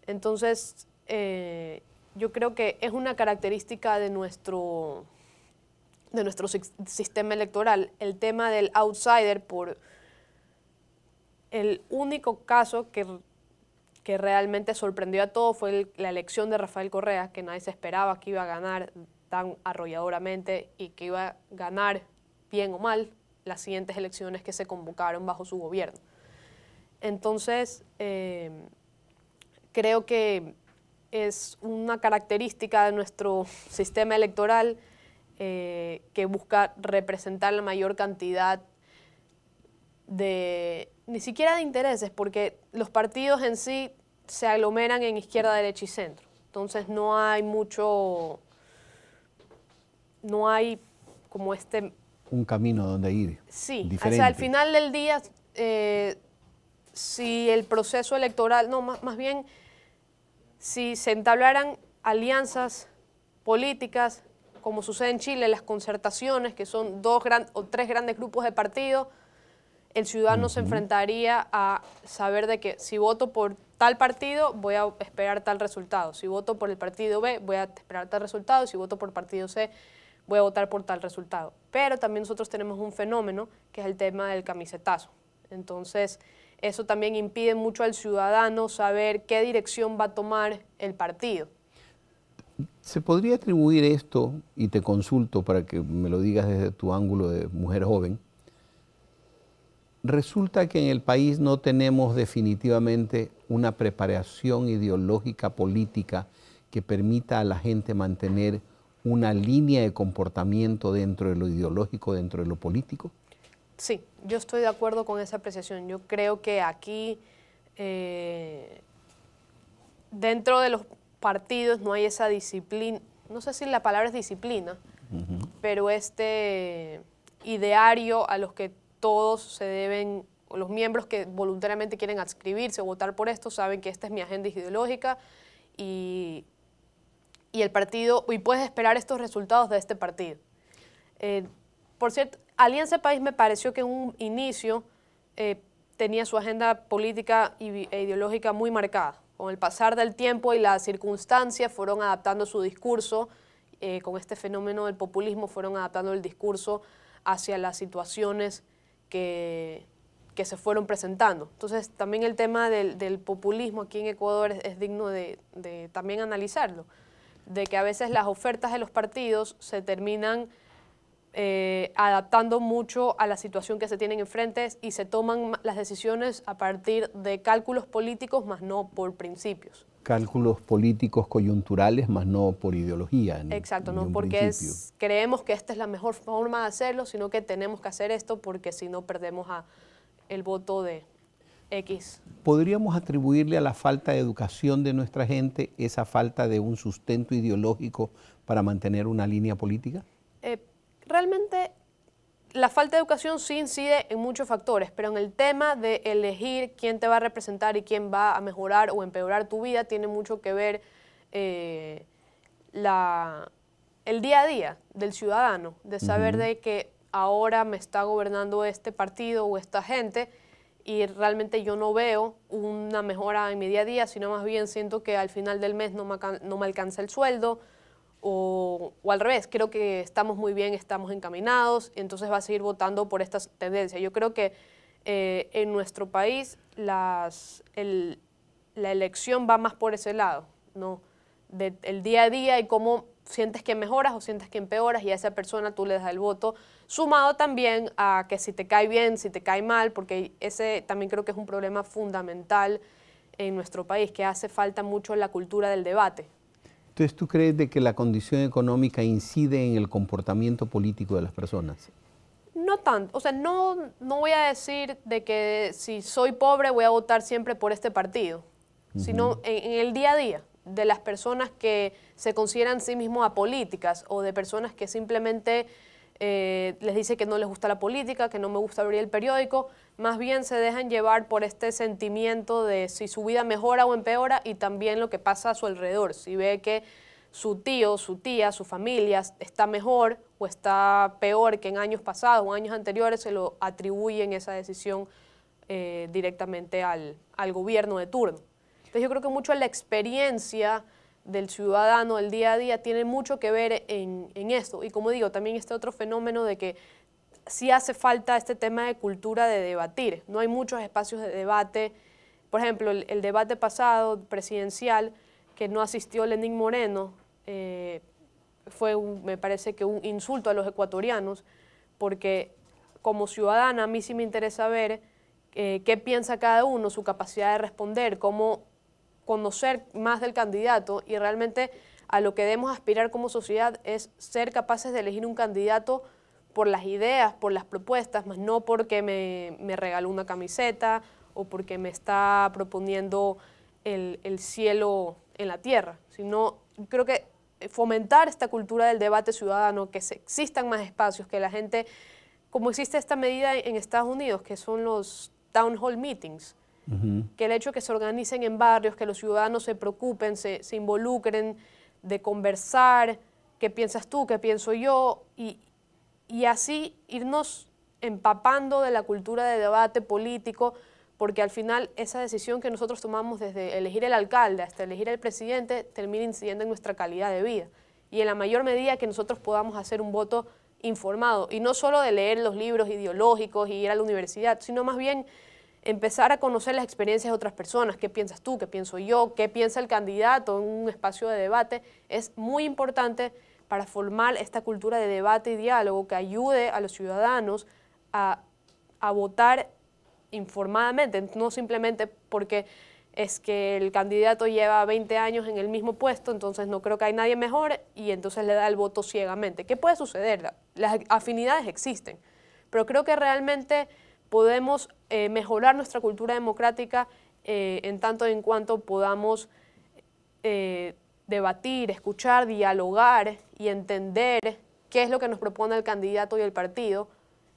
Entonces, eh, yo creo que es una característica de nuestro, de nuestro sistema electoral, el tema del outsider por el único caso que que realmente sorprendió a todos fue la elección de Rafael Correa, que nadie se esperaba que iba a ganar tan arrolladoramente y que iba a ganar bien o mal las siguientes elecciones que se convocaron bajo su gobierno. Entonces, em, creo que es una característica de nuestro <laughs> sistema electoral eh, que busca representar la mayor cantidad de, ni siquiera de intereses, porque los partidos en sí se aglomeran en izquierda, derecha y centro. Entonces no hay mucho, no hay como este... Un camino donde ir. Sí, o sea, al final del día, eh, si el proceso electoral, no, más, más bien, si se entablaran alianzas políticas, como sucede en Chile, las concertaciones, que son dos gran, o tres grandes grupos de partidos, el ciudadano se enfrentaría a saber de que si voto por tal partido voy a esperar tal resultado, si voto por el partido B voy a esperar tal resultado, si voto por el partido C voy a votar por tal resultado. Pero también nosotros tenemos un fenómeno que es el tema del camisetazo. Entonces, eso también impide mucho al ciudadano saber qué dirección va a tomar el partido. ¿Se podría atribuir esto, y te consulto para que me lo digas desde tu ángulo de mujer joven, Resulta que en el país no tenemos definitivamente una preparación ideológica política que permita a la gente mantener una línea de comportamiento dentro de lo ideológico, dentro de lo político? Sí, yo estoy de acuerdo con esa apreciación. Yo creo que aquí, eh, dentro de los partidos, no hay esa disciplina, no sé si la palabra es disciplina, pero este ideario a los que todos se deben, los miembros que voluntariamente quieren adscribirse o votar por esto, saben que esta es mi agenda ideológica y, el partido, y puedes esperar estos resultados de este partido. Eh, por cierto, Alianza País me pareció que en un inicio eh, tenía su agenda política e ideológica muy marcada. Con el pasar del tiempo y las circunstancias fueron adaptando su discurso, eh, con este fenómeno del populismo fueron adaptando el discurso hacia las situaciones que, se fueron presentando. Entonces, también el tema del, populismo aquí en Ecuador es, digno de, también analizarlo, de que a veces las ofertas de los partidos se terminan eh, adaptando mucho a la situación que se tienen enfrente y se toman las decisiones a partir de cálculos políticos, más no por principios cálculos políticos coyunturales, más no por ideología. Exacto, no porque creemos que esta es la mejor forma de hacerlo, sino que tenemos que hacer esto porque si no perdemos a el voto de X. ¿Podríamos atribuirle a la falta de educación de nuestra gente esa falta de un sustento ideológico para mantener una línea política? Eh, realmente la falta de educación sí incide en muchos factores, pero en el tema de elegir quién te va a representar y quién va a mejorar o empeorar tu vida, tiene mucho que ver eh, la, el día a día del ciudadano, de saber de que ahora me está gobernando este partido o esta gente y realmente yo no veo una mejora en mi día a día, sino más bien siento que al final del mes no me alcanza el sueldo, o, al revés, creo que estamos muy bien, estamos encaminados, entonces va a seguir votando por estas tendencias. Yo creo que eh, en nuestro país las, la elección va más por ese lado, ¿no? el día a día y cómo sientes que mejoras o sientes que empeoras y a esa persona tú le das el voto, sumado también a que si te cae bien, si te cae mal, porque ese también creo que es un problema fundamental en nuestro país, que hace falta mucho la cultura del debate, entonces, ¿tú crees de que la condición económica incide en el comportamiento político de las personas? No tanto, o sea, no, no voy a decir de que si soy pobre voy a votar siempre por este partido, sino en, en, el día a día de las personas que se consideran sí mismos apolíticas o de personas que simplemente eh, les dice que no les gusta la política, que no me gusta abrir el periódico, más bien se dejan llevar por este sentimiento de si su vida mejora o empeora y también lo que pasa a su alrededor, si ve que su tío, su tía, su familia está mejor o está peor que en años pasados o años anteriores, se lo atribuyen esa decisión eh, directamente al, al gobierno de turno. Entonces yo creo que mucho la experiencia del ciudadano, el día a día, tiene mucho que ver en, esto. Y como digo, también este otro fenómeno de que sí hace falta este tema de cultura de debatir. No hay muchos espacios de debate. Por ejemplo, el, debate pasado presidencial que no asistió Lenín Moreno eh, fue, me parece que, un insulto a los ecuatorianos, porque como ciudadana a mí sí me interesa ver eh, qué piensa cada uno, su capacidad de responder, cómo conocer más del candidato y realmente a lo que debemos aspirar como sociedad es ser capaces de elegir un candidato por las ideas, por las propuestas, más no porque me, regaló una camiseta o porque me está proponiendo el, cielo en la tierra, sino creo que fomentar esta cultura del debate ciudadano, que se, existan más espacios, que la gente, como existe esta medida en Estados Unidos, que son los town hall meetings, que el hecho de que se organicen en barrios, que los ciudadanos se preocupen, se, involucren, de conversar, qué piensas tú, qué pienso yo, y, y así irnos empapando de la cultura de debate político, porque al final esa decisión que nosotros tomamos desde elegir el alcalde hasta elegir el presidente termina incidiendo en nuestra calidad de vida. Y en la mayor medida que nosotros podamos hacer un voto informado, y no solo de leer los libros ideológicos y ir a la universidad, sino más bien empezar a conocer las experiencias de otras personas, qué piensas tú, qué pienso yo, qué piensa el candidato en un espacio de debate, es muy importante para formar esta cultura de debate y diálogo que ayude a los ciudadanos a, votar informadamente, no simplemente porque es que el candidato lleva 20 años en el mismo puesto, entonces no creo que hay nadie mejor y entonces le da el voto ciegamente. ¿Qué puede suceder? Las afinidades existen, pero creo que realmente podemos eh, mejorar nuestra cultura democrática eh, en tanto en cuanto podamos eh, debatir, escuchar, dialogar y entender qué es lo que nos propone el candidato y el partido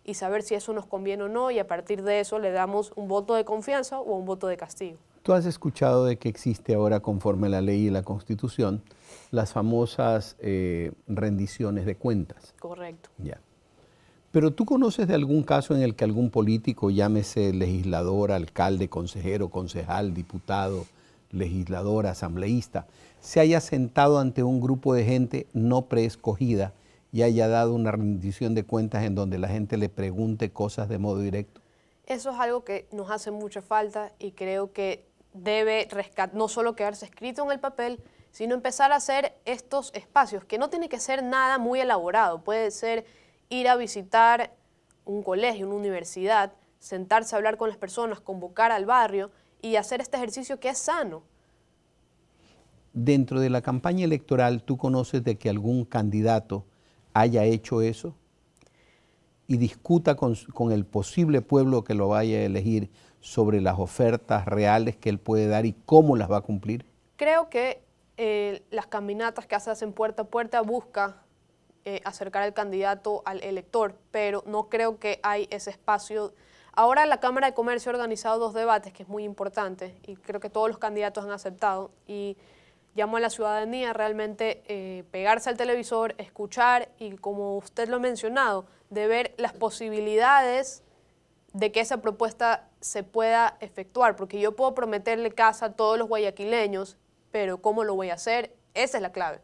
y saber si eso nos conviene o no y a partir de eso le damos un voto de confianza o un voto de castigo. Tú has escuchado de que existe ahora, conforme la ley y la constitución, las famosas rendiciones de cuentas. Correcto. Ya. Pero tú conoces de algún caso en el que algún político, llámese legislador, alcalde, consejero, concejal, diputado, legislador, asambleísta, se haya sentado ante un grupo de gente no preescogida y haya dado una rendición de cuentas en donde la gente le pregunte cosas de modo directo? Eso es algo que nos hace mucha falta y creo que debe no solo quedarse escrito en el papel, sino empezar a hacer estos espacios, que no tiene que ser nada muy elaborado, puede ser ir a visitar un colegio, una universidad, sentarse a hablar con las personas, convocar al barrio y hacer este ejercicio que es sano. Dentro de la campaña electoral, ¿tú conoces de que algún candidato haya hecho eso? y discuta con, el posible pueblo que lo vaya a elegir sobre las ofertas reales que él puede dar y cómo las va a cumplir? Creo que eh, las caminatas que se hacen puerta a puerta busca eh, acercar al candidato al elector, pero no creo que hay ese espacio. Ahora la Cámara de Comercio ha organizado dos debates, que es muy importante, y creo que todos los candidatos han aceptado, y llamo a la ciudadanía realmente eh, pegarse al televisor, escuchar, y como usted lo ha mencionado, de ver las posibilidades de que esa propuesta se pueda efectuar, porque yo puedo prometerle casa a todos los guayaquileños, pero ¿cómo lo voy a hacer? Esa es la clave.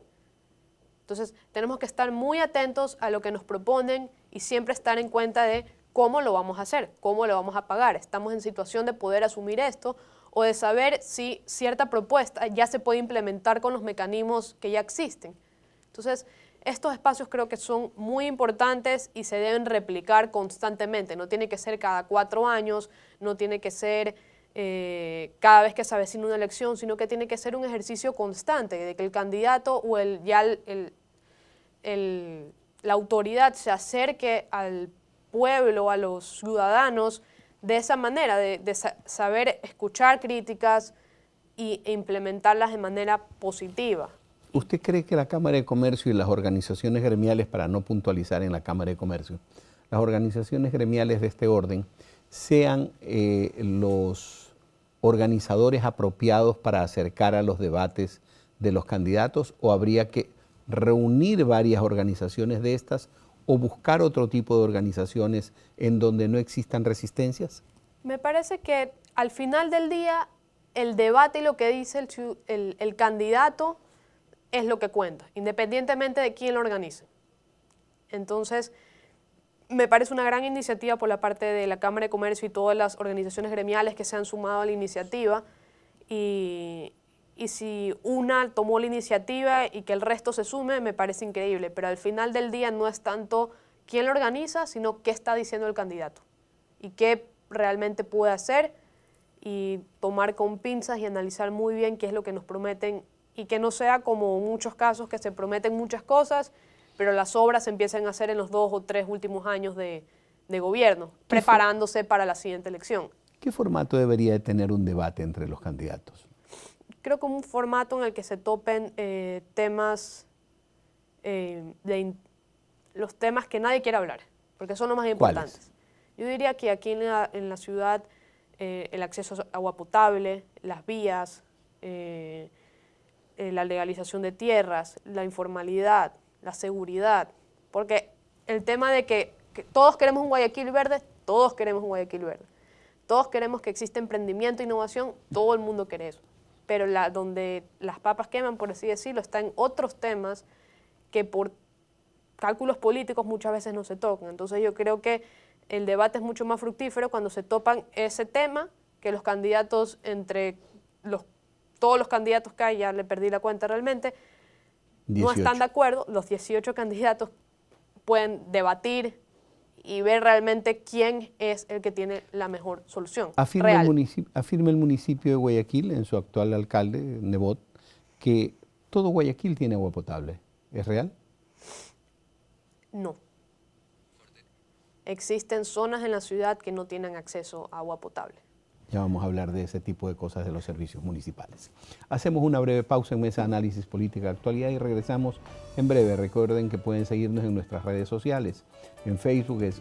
Entonces, tenemos que estar muy atentos a lo que nos proponen y siempre estar en cuenta de cómo lo vamos a hacer, cómo lo vamos a pagar. Estamos en situación de poder asumir esto o de saber si cierta propuesta ya se puede implementar con los mecanismos que ya existen. Entonces, estos espacios creo que son muy importantes y se deben replicar constantemente. No tiene que ser cada cuatro años, no tiene que ser eh, cada vez que se avecina una elección, sino que tiene que ser un ejercicio constante de que el candidato o el, ya el, la autoridad se acerque al pueblo, a los ciudadanos, de esa manera, de, saber escuchar críticas y, e implementarlas de manera positiva. ¿Usted cree que la Cámara de Comercio y las organizaciones gremiales, para no puntualizar en la Cámara de Comercio, las organizaciones gremiales de este orden sean eh, los organizadores apropiados para acercar a los debates de los candidatos o habría que reunir varias organizaciones de estas o buscar otro tipo de organizaciones en donde no existan resistencias? Me parece que al final del día el debate y lo que dice el, candidato es lo que cuenta, independientemente de quién lo organice. Entonces, me parece una gran iniciativa por la parte de la Cámara de Comercio y todas las organizaciones gremiales que se han sumado a la iniciativa y, y si una tomó la iniciativa y que el resto se sume, me parece increíble, pero al final del día no es tanto quién lo organiza, sino qué está diciendo el candidato y qué realmente puede hacer y tomar con pinzas y analizar muy bien qué es lo que nos prometen y que no sea como muchos casos que se prometen muchas cosas, pero las obras se empiezan a hacer en los dos o tres últimos años de, de gobierno, preparándose para la siguiente elección. ¿Qué formato debería tener un debate entre los candidatos? creo que un formato en el que se topen eh, temas eh, de los temas que nadie quiere hablar, porque son los más importantes. Yo diría que aquí en la, ciudad eh, el acceso a agua potable, las vías, la legalización de tierras, la informalidad, la seguridad, porque el tema de que, todos queremos un Guayaquil verde, todos queremos un Guayaquil verde. Todos queremos que exista emprendimiento, e innovación, todo el mundo quiere eso pero la, donde las papas queman, por así decirlo, está en otros temas que por cálculos políticos muchas veces no se tocan. Entonces yo creo que el debate es mucho más fructífero cuando se topan ese tema que los candidatos entre los, todos los candidatos que hay, ya le perdí la cuenta realmente, no están de acuerdo, los 18 candidatos pueden debatir, y ver realmente quién es el que tiene la mejor solución. Afirma, municipio, el municipio de Guayaquil, en su actual alcalde, Nebot, que todo Guayaquil tiene agua potable. ¿Es real? No. Existen zonas en la ciudad que no tienen acceso a agua potable. Ya vamos a hablar de ese tipo de cosas de los servicios municipales. Hacemos una breve pausa en Mesa Análisis Política Actualidad y regresamos en breve. Recuerden que pueden seguirnos en nuestras redes sociales. En Facebook es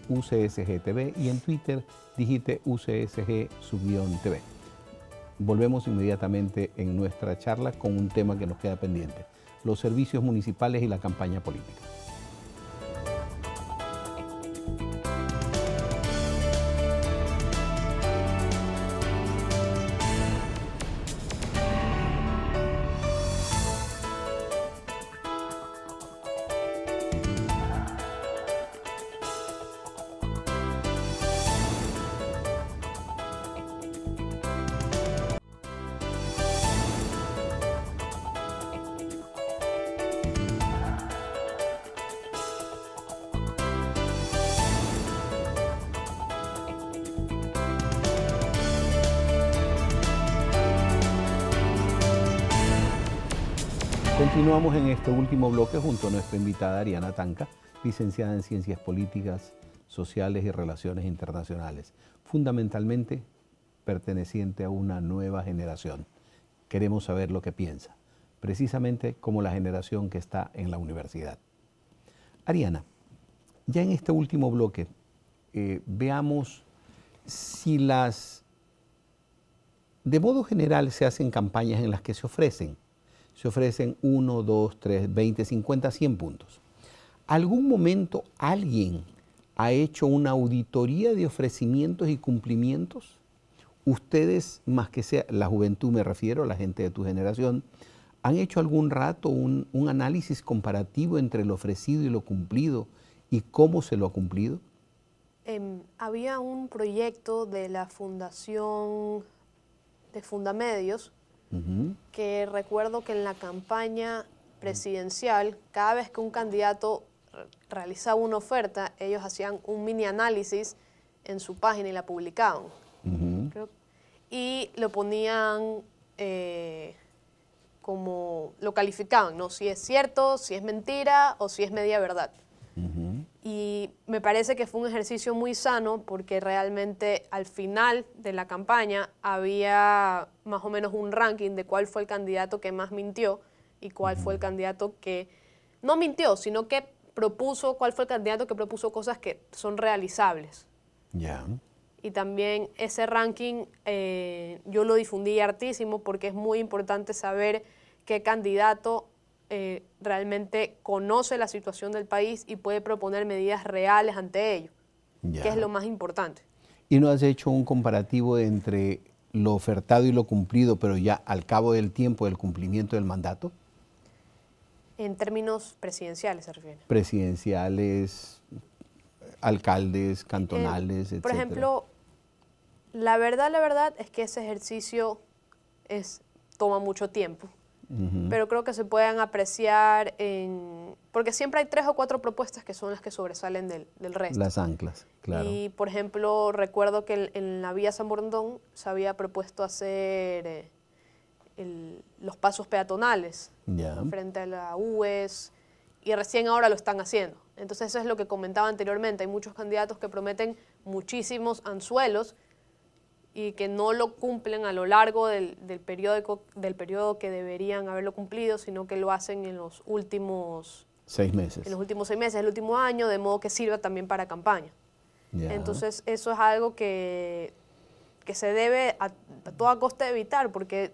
TV y en Twitter digite UCSG-TV. Volvemos inmediatamente en nuestra charla con un tema que nos queda pendiente, los servicios municipales y la campaña política. último bloque junto a nuestra invitada Ariana Tanca, licenciada en Ciencias Políticas, Sociales y Relaciones Internacionales, fundamentalmente perteneciente a una nueva generación. Queremos saber lo que piensa, precisamente como la generación que está en la universidad. Ariana, ya en este último bloque eh, veamos si las, de modo general, se hacen campañas en las que se ofrecen se ofrecen 1, 2, 3, 20, 50, 100 puntos. ¿Algún momento alguien ha hecho una auditoría de ofrecimientos y cumplimientos? Ustedes, más que sea la juventud me refiero, la gente de tu generación, ¿han hecho algún rato un, análisis comparativo entre lo ofrecido y lo cumplido y cómo se lo ha cumplido? Em, había un proyecto de la Fundación de Fundamedios que recuerdo que en la campaña presidencial, cada vez que un candidato realizaba una oferta, ellos hacían un mini análisis en su página y la publicaban. y lo ponían eh, como, lo calificaban, ¿no? Si es cierto, si es mentira o si es media verdad. Y me parece que fue un ejercicio muy sano porque realmente al final de la campaña había más o menos un ranking de cuál fue el candidato que más mintió y cuál fue el candidato que no mintió, sino que propuso, cuál fue el candidato que propuso cosas que son realizables. Ya. Y también ese ranking eh, yo lo difundí hartísimo porque es muy importante saber qué candidato eh, realmente conoce la situación del país y puede proponer medidas reales ante ello, que es lo más importante. Y no has hecho un comparativo entre lo ofertado y lo cumplido, pero ya al cabo del tiempo del cumplimiento del mandato. En términos presidenciales se refiere. Presidenciales, alcaldes, cantonales, etc. Eh, por ejemplo, la verdad, la verdad es que ese ejercicio es, toma mucho tiempo pero creo que se pueden apreciar en... Porque siempre hay tres o cuatro propuestas que son las que sobresalen del, resto. Las anclas, claro. Y, por ejemplo, recuerdo que en, la vía San Borondón se había propuesto hacer eh, los pasos peatonales frente a la UES y recién ahora lo están haciendo. Entonces eso es lo que comentaba anteriormente. Hay muchos candidatos que prometen muchísimos anzuelos y que no lo cumplen a lo largo del, periódico, del periodo que deberían haberlo cumplido, sino que lo hacen en los últimos seis meses. En los últimos seis meses, el último año, de modo que sirva también para campaña. Entonces, eso es algo que, que se debe a, toda costa evitar, porque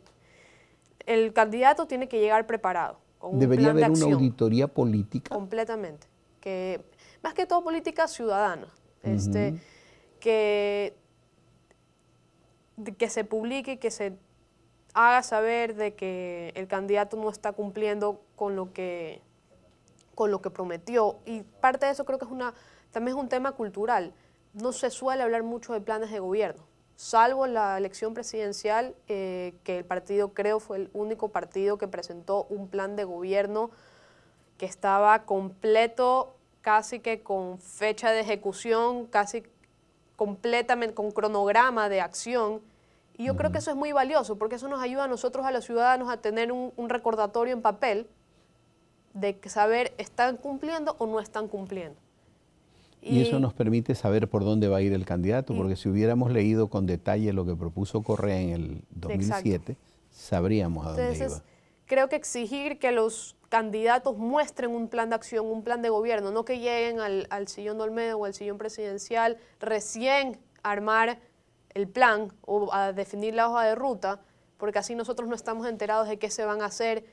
el candidato tiene que llegar preparado. Con Debería un plan haber una auditoría política. Completamente. Que, más que todo política ciudadana. Este, que que se publique, que se haga saber de que el candidato no está cumpliendo con lo que, con lo que prometió. Y parte de eso creo que es una, también es un tema cultural. No se suele hablar mucho de planes de gobierno, salvo la elección presidencial, eh, que el partido creo fue el único partido que presentó un plan de gobierno que estaba completo, casi que con fecha de ejecución, casi completamente, con cronograma de acción. Y yo creo que eso es muy valioso, porque eso nos ayuda a nosotros, a los ciudadanos, a tener un, recordatorio en papel de saber están cumpliendo o no están cumpliendo. Y, eso nos permite saber por dónde va a ir el candidato, porque si hubiéramos leído con detalle lo que propuso Correa en el 2007, sabríamos a dónde iba creo que exigir que los candidatos muestren un plan de acción, un plan de gobierno, no que lleguen al, sillón de Olmedo o al sillón presidencial recién armar el plan o a definir la hoja de ruta, porque así nosotros no estamos enterados de qué se van a hacer.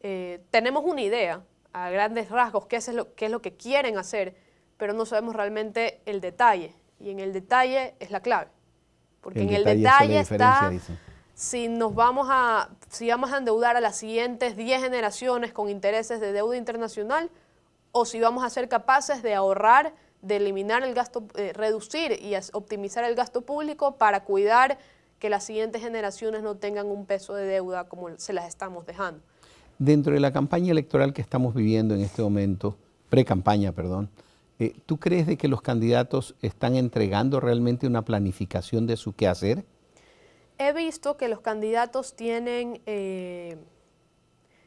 Eh, tenemos una idea a grandes rasgos qué es, lo, qué es lo que quieren hacer, pero no sabemos realmente el detalle. Y en el detalle es la clave. Porque en el detalle está si nos vamos a, si vamos a endeudar a las siguientes 10 generaciones con intereses de deuda internacional o si vamos a ser capaces de ahorrar, de eliminar el gasto, eh, reducir y optimizar el gasto público para cuidar que las siguientes generaciones no tengan un peso de deuda como se las estamos dejando. Dentro de la campaña electoral que estamos viviendo en este momento, pre-campaña, perdón, eh, ¿tú crees de que los candidatos están entregando realmente una planificación de su quehacer? he visto que los candidatos tienen eh,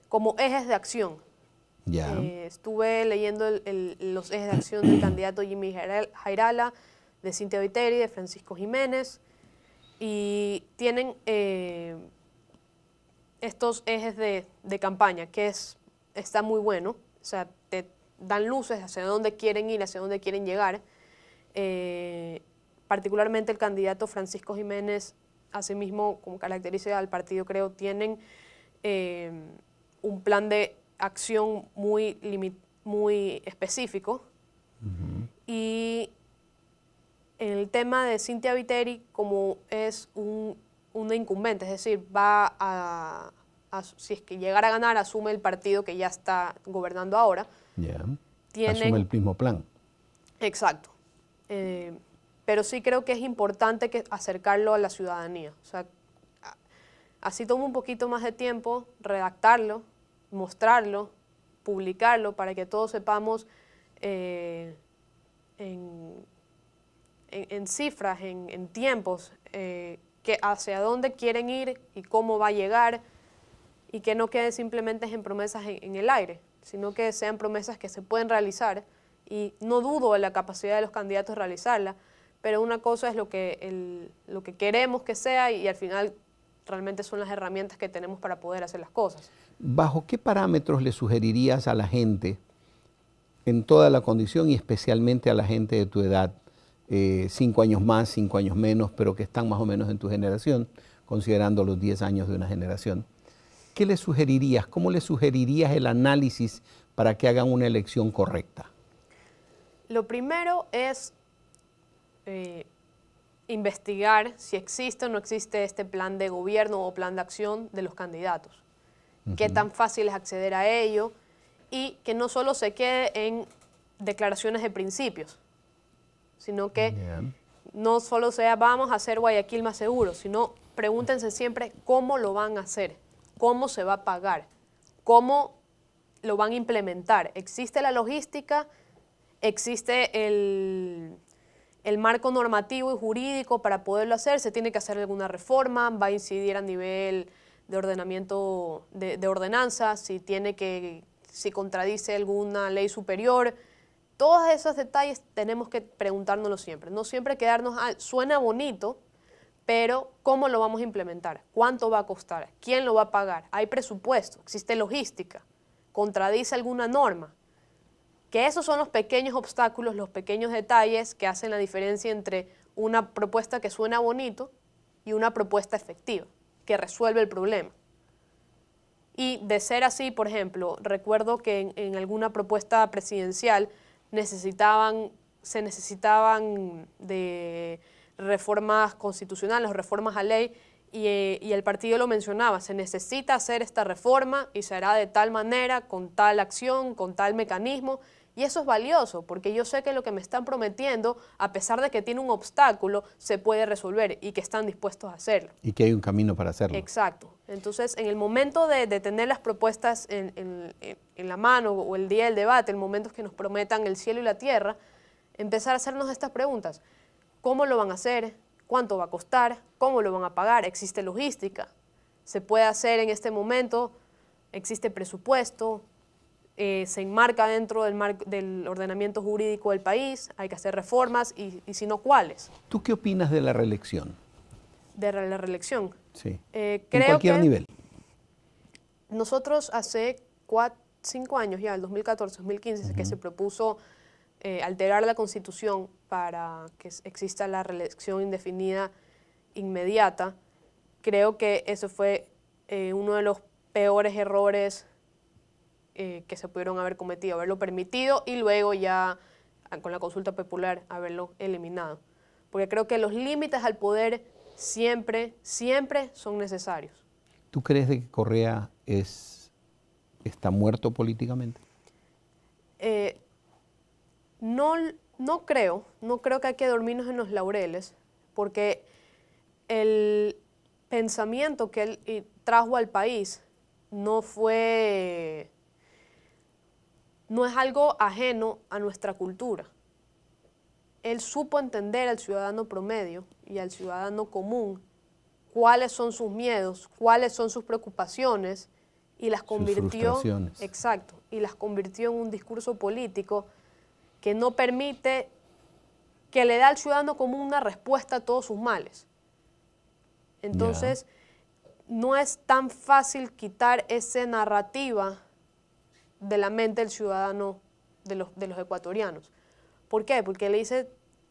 como ejes de acción. Eh, estuve leyendo los ejes de acción del candidato Jimmy Jairala, de Cintia Viteri, de Francisco Jiménez, y tienen eh, estos ejes de, campaña, que es, está muy bueno, o sea, te dan luces hacia dónde quieren ir, hacia dónde quieren llegar. particularmente el candidato Francisco Jiménez asimismo, como caracteriza al partido, creo, tienen eh, un plan de acción muy, muy específico. Y en el tema de Cintia Viteri, como es un, una incumbente, es decir, va a, si es que llegara a ganar, asume el partido que ya está gobernando ahora. Ya, asume el mismo plan. Exacto. Eh, pero sí creo que es importante que acercarlo a la ciudadanía. O sea, así toma un poquito más de tiempo redactarlo, mostrarlo, publicarlo, para que todos sepamos eh, en, cifras, en, tiempos, eh, que hacia dónde quieren ir y cómo va a llegar, y que no queden simplemente en promesas en el aire, sino que sean promesas que se pueden realizar, y no dudo de la capacidad de los candidatos de realizarla, pero una cosa es lo que, lo que queremos que sea y, al final realmente son las herramientas que tenemos para poder hacer las cosas. ¿Bajo qué parámetros le sugerirías a la gente en toda la condición y especialmente a la gente de tu edad, eh, cinco años más, cinco años menos, pero que están más o menos en tu generación, considerando los diez años de una generación? ¿Qué le sugerirías? ¿Cómo le sugerirías el análisis para que hagan una elección correcta? Lo primero es eh, investigar si existe o no existe este plan de gobierno o plan de acción de los candidatos. Qué tan fácil es acceder a ello y que no solo se quede en declaraciones de principios, sino que no solo sea vamos a hacer Guayaquil más seguro, sino pregúntense siempre cómo lo van a hacer, cómo se va a pagar, cómo lo van a implementar. ¿Existe la logística? ¿Existe el, el marco normativo y jurídico para poderlo hacer, se tiene que hacer alguna reforma, va a incidir a nivel de ordenamiento de, ordenanza, si tiene que, si contradice alguna ley superior. Todos esos detalles tenemos que preguntárnoslo siempre. No siempre quedarnos, ah, suena bonito, pero ¿cómo lo vamos a implementar? ¿Cuánto va a costar? ¿Quién lo va a pagar? ¿Hay presupuesto? ¿Existe logística? ¿Contradice alguna norma? que esos son los pequeños obstáculos, los pequeños detalles que hacen la diferencia entre una propuesta que suena bonito y una propuesta efectiva, que resuelve el problema. Y de ser así, por ejemplo, recuerdo que en, alguna propuesta presidencial necesitaban, se necesitaban de reformas constitucionales reformas a ley y, eh, y, el partido lo mencionaba, se necesita hacer esta reforma y se hará de tal manera, con tal acción, con tal mecanismo y eso es valioso, porque yo sé que lo que me están prometiendo, a pesar de que tiene un obstáculo, se puede resolver y que están dispuestos a hacerlo. Y que hay un camino para hacerlo. Exacto. Entonces, en el momento de, tener las propuestas en, en, la mano o el día del debate, en momentos que nos prometan el cielo y la tierra, empezar a hacernos estas preguntas. ¿Cómo lo van a hacer? ¿Cuánto va a costar? ¿Cómo lo van a pagar? ¿Existe logística? ¿Se puede hacer en este momento? ¿Existe presupuesto? Eh, se enmarca dentro del, del, ordenamiento jurídico del país, hay que hacer reformas y, si no, ¿cuáles? ¿Tú qué opinas de la reelección? De la reelección. Sí. Eh, creo cualquier nivel. Nosotros hace cuatro, cinco años ya, el 2014, 2015, que se propuso eh, alterar la constitución para que exista la reelección indefinida inmediata. Creo que eso fue uno de los peores errores eh, que se pudieron haber cometido, haberlo permitido y luego ya ah, con la consulta popular haberlo eliminado. Porque creo que los límites al poder siempre, siempre son necesarios. ¿Tú crees que Correa es, está muerto políticamente? Eh, no, no creo, no creo que hay que dormirnos en los laureles, porque el pensamiento que él eh, trajo al país no fue no es algo ajeno a nuestra cultura. Él supo entender al ciudadano promedio y al ciudadano común cuáles son sus miedos, cuáles son sus preocupaciones y las convirtió exacto, y las convirtió en un discurso político que no permite que le da al ciudadano común una respuesta a todos sus males. Entonces, no es tan fácil quitar esa narrativa de la mente del ciudadano, de los, de los ecuatorianos. ¿Por qué? Porque le dice,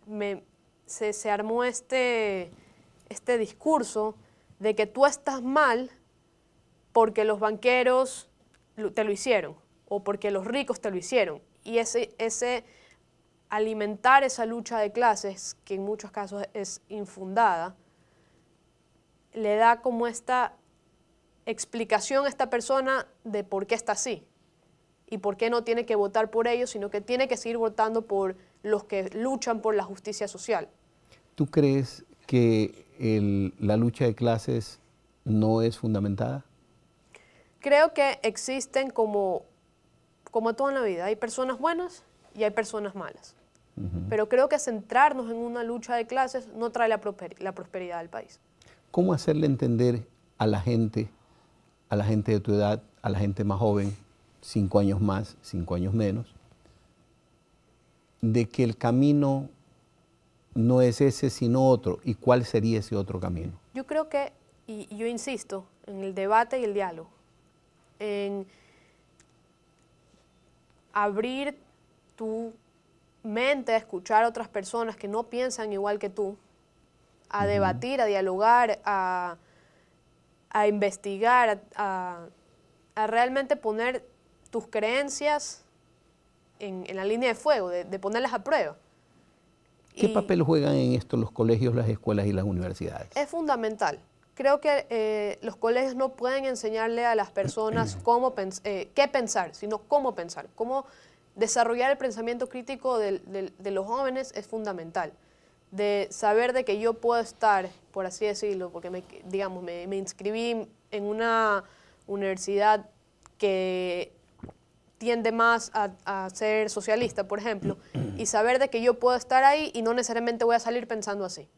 me, se, armó este, este discurso de que tú estás mal porque los banqueros te lo hicieron o porque los ricos te lo hicieron. Y ese, ese alimentar esa lucha de clases, que en muchos casos es infundada, le da como esta explicación a esta persona de por qué está así y por qué no tiene que votar por ellos, sino que tiene que seguir votando por los que luchan por la justicia social. ¿Tú crees que la lucha de clases no es fundamentada? Creo que existen como, como toda la vida. Hay personas buenas y hay personas malas. Pero creo que centrarnos en una lucha de clases no trae la, la prosperidad al país. ¿Cómo hacerle entender a la gente, a la gente de tu edad, a la gente más joven, cinco años más, cinco años menos, de que el camino no es ese sino otro. ¿Y cuál sería ese otro camino? Yo creo que, y yo insisto, en el debate y el diálogo, en abrir tu mente a escuchar a otras personas que no piensan igual que tú, a debatir, a dialogar, a, a investigar, a, a, realmente poner tus creencias en, la línea de fuego, de, ponerlas a prueba. ¿Qué papel juegan en esto los colegios, las escuelas y las universidades? Es fundamental. Creo que eh, los colegios no pueden enseñarle a las personas <clears throat> cómo eh, qué pensar, sino cómo pensar. Cómo desarrollar el pensamiento crítico de, los jóvenes es fundamental de saber de que yo puedo estar, por así decirlo, porque digamos, me, inscribí en una universidad que tiende más a, ser socialista, por ejemplo, y saber de que yo puedo estar ahí y no necesariamente voy a salir pensando así.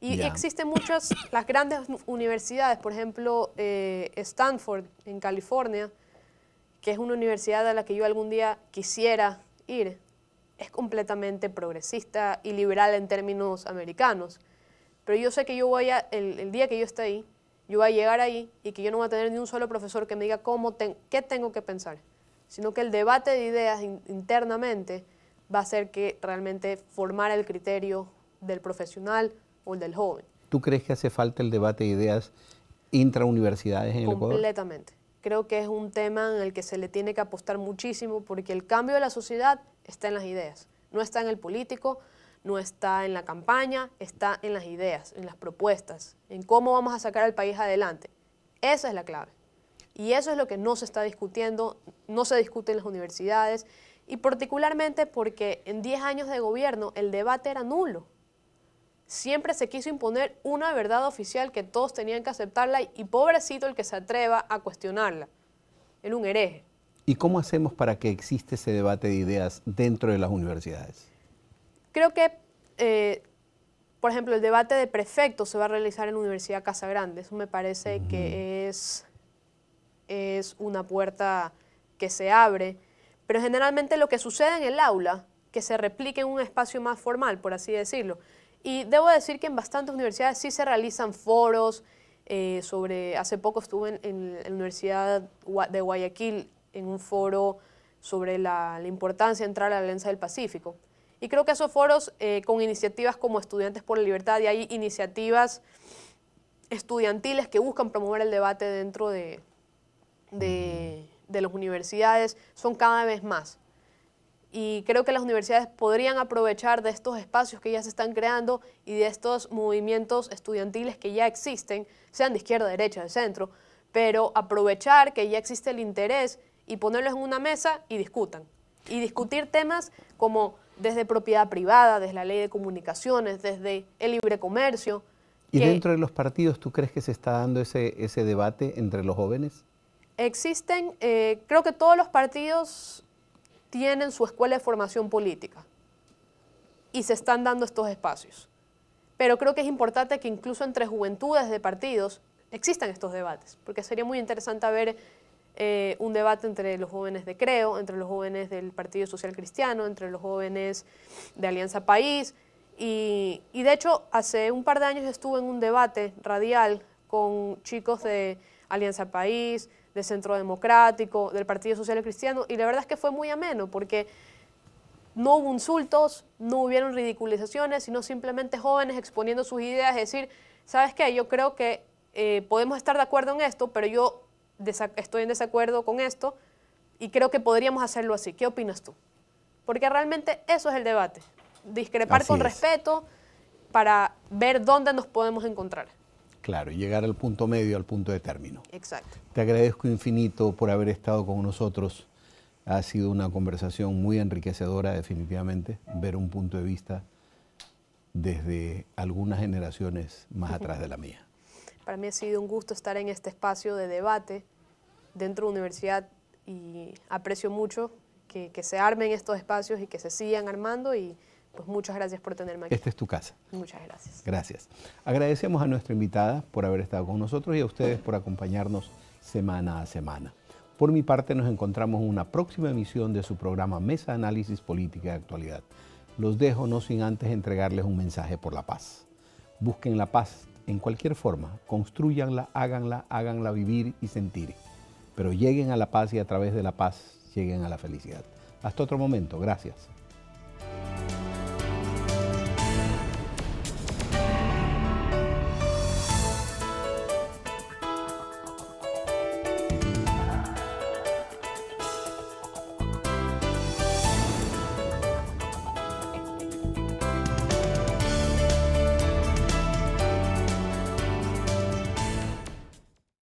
Y, existen muchas, <coughs> las grandes universidades, por ejemplo, eh, Stanford en California, que es una universidad a la que yo algún día quisiera ir, es completamente progresista y liberal en términos americanos. Pero yo sé que yo voy a, el día que yo esté ahí, yo voy a llegar ahí y que yo no voy a tener ni un solo profesor que me diga cómo qué tengo que pensar, sino que el debate de ideas internamente va a ser que realmente formar el criterio del profesional o el del joven. ¿Tú crees que hace falta el debate de ideas intrauniversidades en el Ecuador? Completamente. Creo que es un tema en el que se le tiene que apostar muchísimo porque el cambio de la sociedad está en las ideas, no está en el político, no está en la campaña, está en las ideas, en las propuestas, en cómo vamos a sacar al país adelante. Esa es la clave. Y eso es lo que no se está discutiendo, no se discute en las universidades, y particularmente porque en 10 años de gobierno el debate era nulo. Siempre se quiso imponer una verdad oficial que todos tenían que aceptarla y pobrecito el que se atreva a cuestionarla. Era un hereje. ¿Y cómo hacemos para que exista ese debate de ideas dentro de las universidades? Creo que, eh, por ejemplo, el debate de prefecto se va a realizar en la Universidad Grande. Eso me parece que es, una puerta que se abre. Pero generalmente lo que sucede en el aula, que se replique en un espacio más formal, por así decirlo. Y debo decir que en bastantes universidades sí se realizan foros eh, sobre, hace poco estuve en, la Universidad de Guayaquil en un foro sobre la, la importancia de entrar a la Alianza del Pacífico. Y creo que esos foros eh, con iniciativas como Estudiantes por la Libertad y hay iniciativas estudiantiles que buscan promover el debate dentro de, mm. de las universidades son cada vez más. Y creo que las universidades podrían aprovechar de estos espacios que ya se están creando y de estos movimientos estudiantiles que ya existen, sean de izquierda, derecha, de centro, pero aprovechar que ya existe el interés y ponerlos en una mesa y discutan. Y discutir temas como desde propiedad privada, desde la ley de comunicaciones, desde el libre comercio. ¿Y dentro de los partidos tú crees que se está dando ese, ese debate entre los jóvenes? Existen, eh, creo que todos los partidos tienen su escuela de formación política y se están dando estos espacios. Pero creo que es importante que incluso entre juventudes de partidos existan estos debates, porque sería muy interesante ver eh, un debate entre los jóvenes de Creo, entre los jóvenes del Partido Social Cristiano, entre los jóvenes de Alianza País. Y, de hecho, hace un par de años estuve en un debate radial con chicos de Alianza País, de Centro Democrático, del Partido Social Cristiano, y la verdad es que fue muy ameno porque no hubo insultos, no hubieron ridiculizaciones, sino simplemente jóvenes exponiendo sus ideas, es decir, ¿sabes qué? Yo creo que eh, podemos estar de acuerdo en esto, pero yo estoy en desacuerdo con esto y creo que podríamos hacerlo así. ¿Qué opinas tú? Porque realmente eso es el debate. Discrepar con respeto para ver dónde nos podemos encontrar. Claro, llegar al punto medio, al punto de término. Exacto. Te agradezco infinito por haber estado con nosotros. Ha sido una conversación muy enriquecedora, definitivamente, ver un punto de vista desde algunas generaciones más atrás de la mía. Para mí ha sido un gusto estar en este espacio de debate dentro de la universidad y aprecio mucho que, se armen estos espacios y que se sigan armando y pues muchas gracias por tenerme aquí. Esta es tu casa. Muchas gracias. Gracias. Agradecemos a nuestra invitada por haber estado con nosotros y a ustedes por acompañarnos semana a semana. Por mi parte, nos encontramos en una próxima emisión de su programa Mesa Análisis Política de Actualidad. Los dejo no sin antes entregarles un mensaje por la paz. Busquen la paz en cualquier forma, construyanla, háganla, háganla vivir y sentir. Pero lleguen a la paz y a través de la paz lleguen a la felicidad. Hasta otro momento, gracias.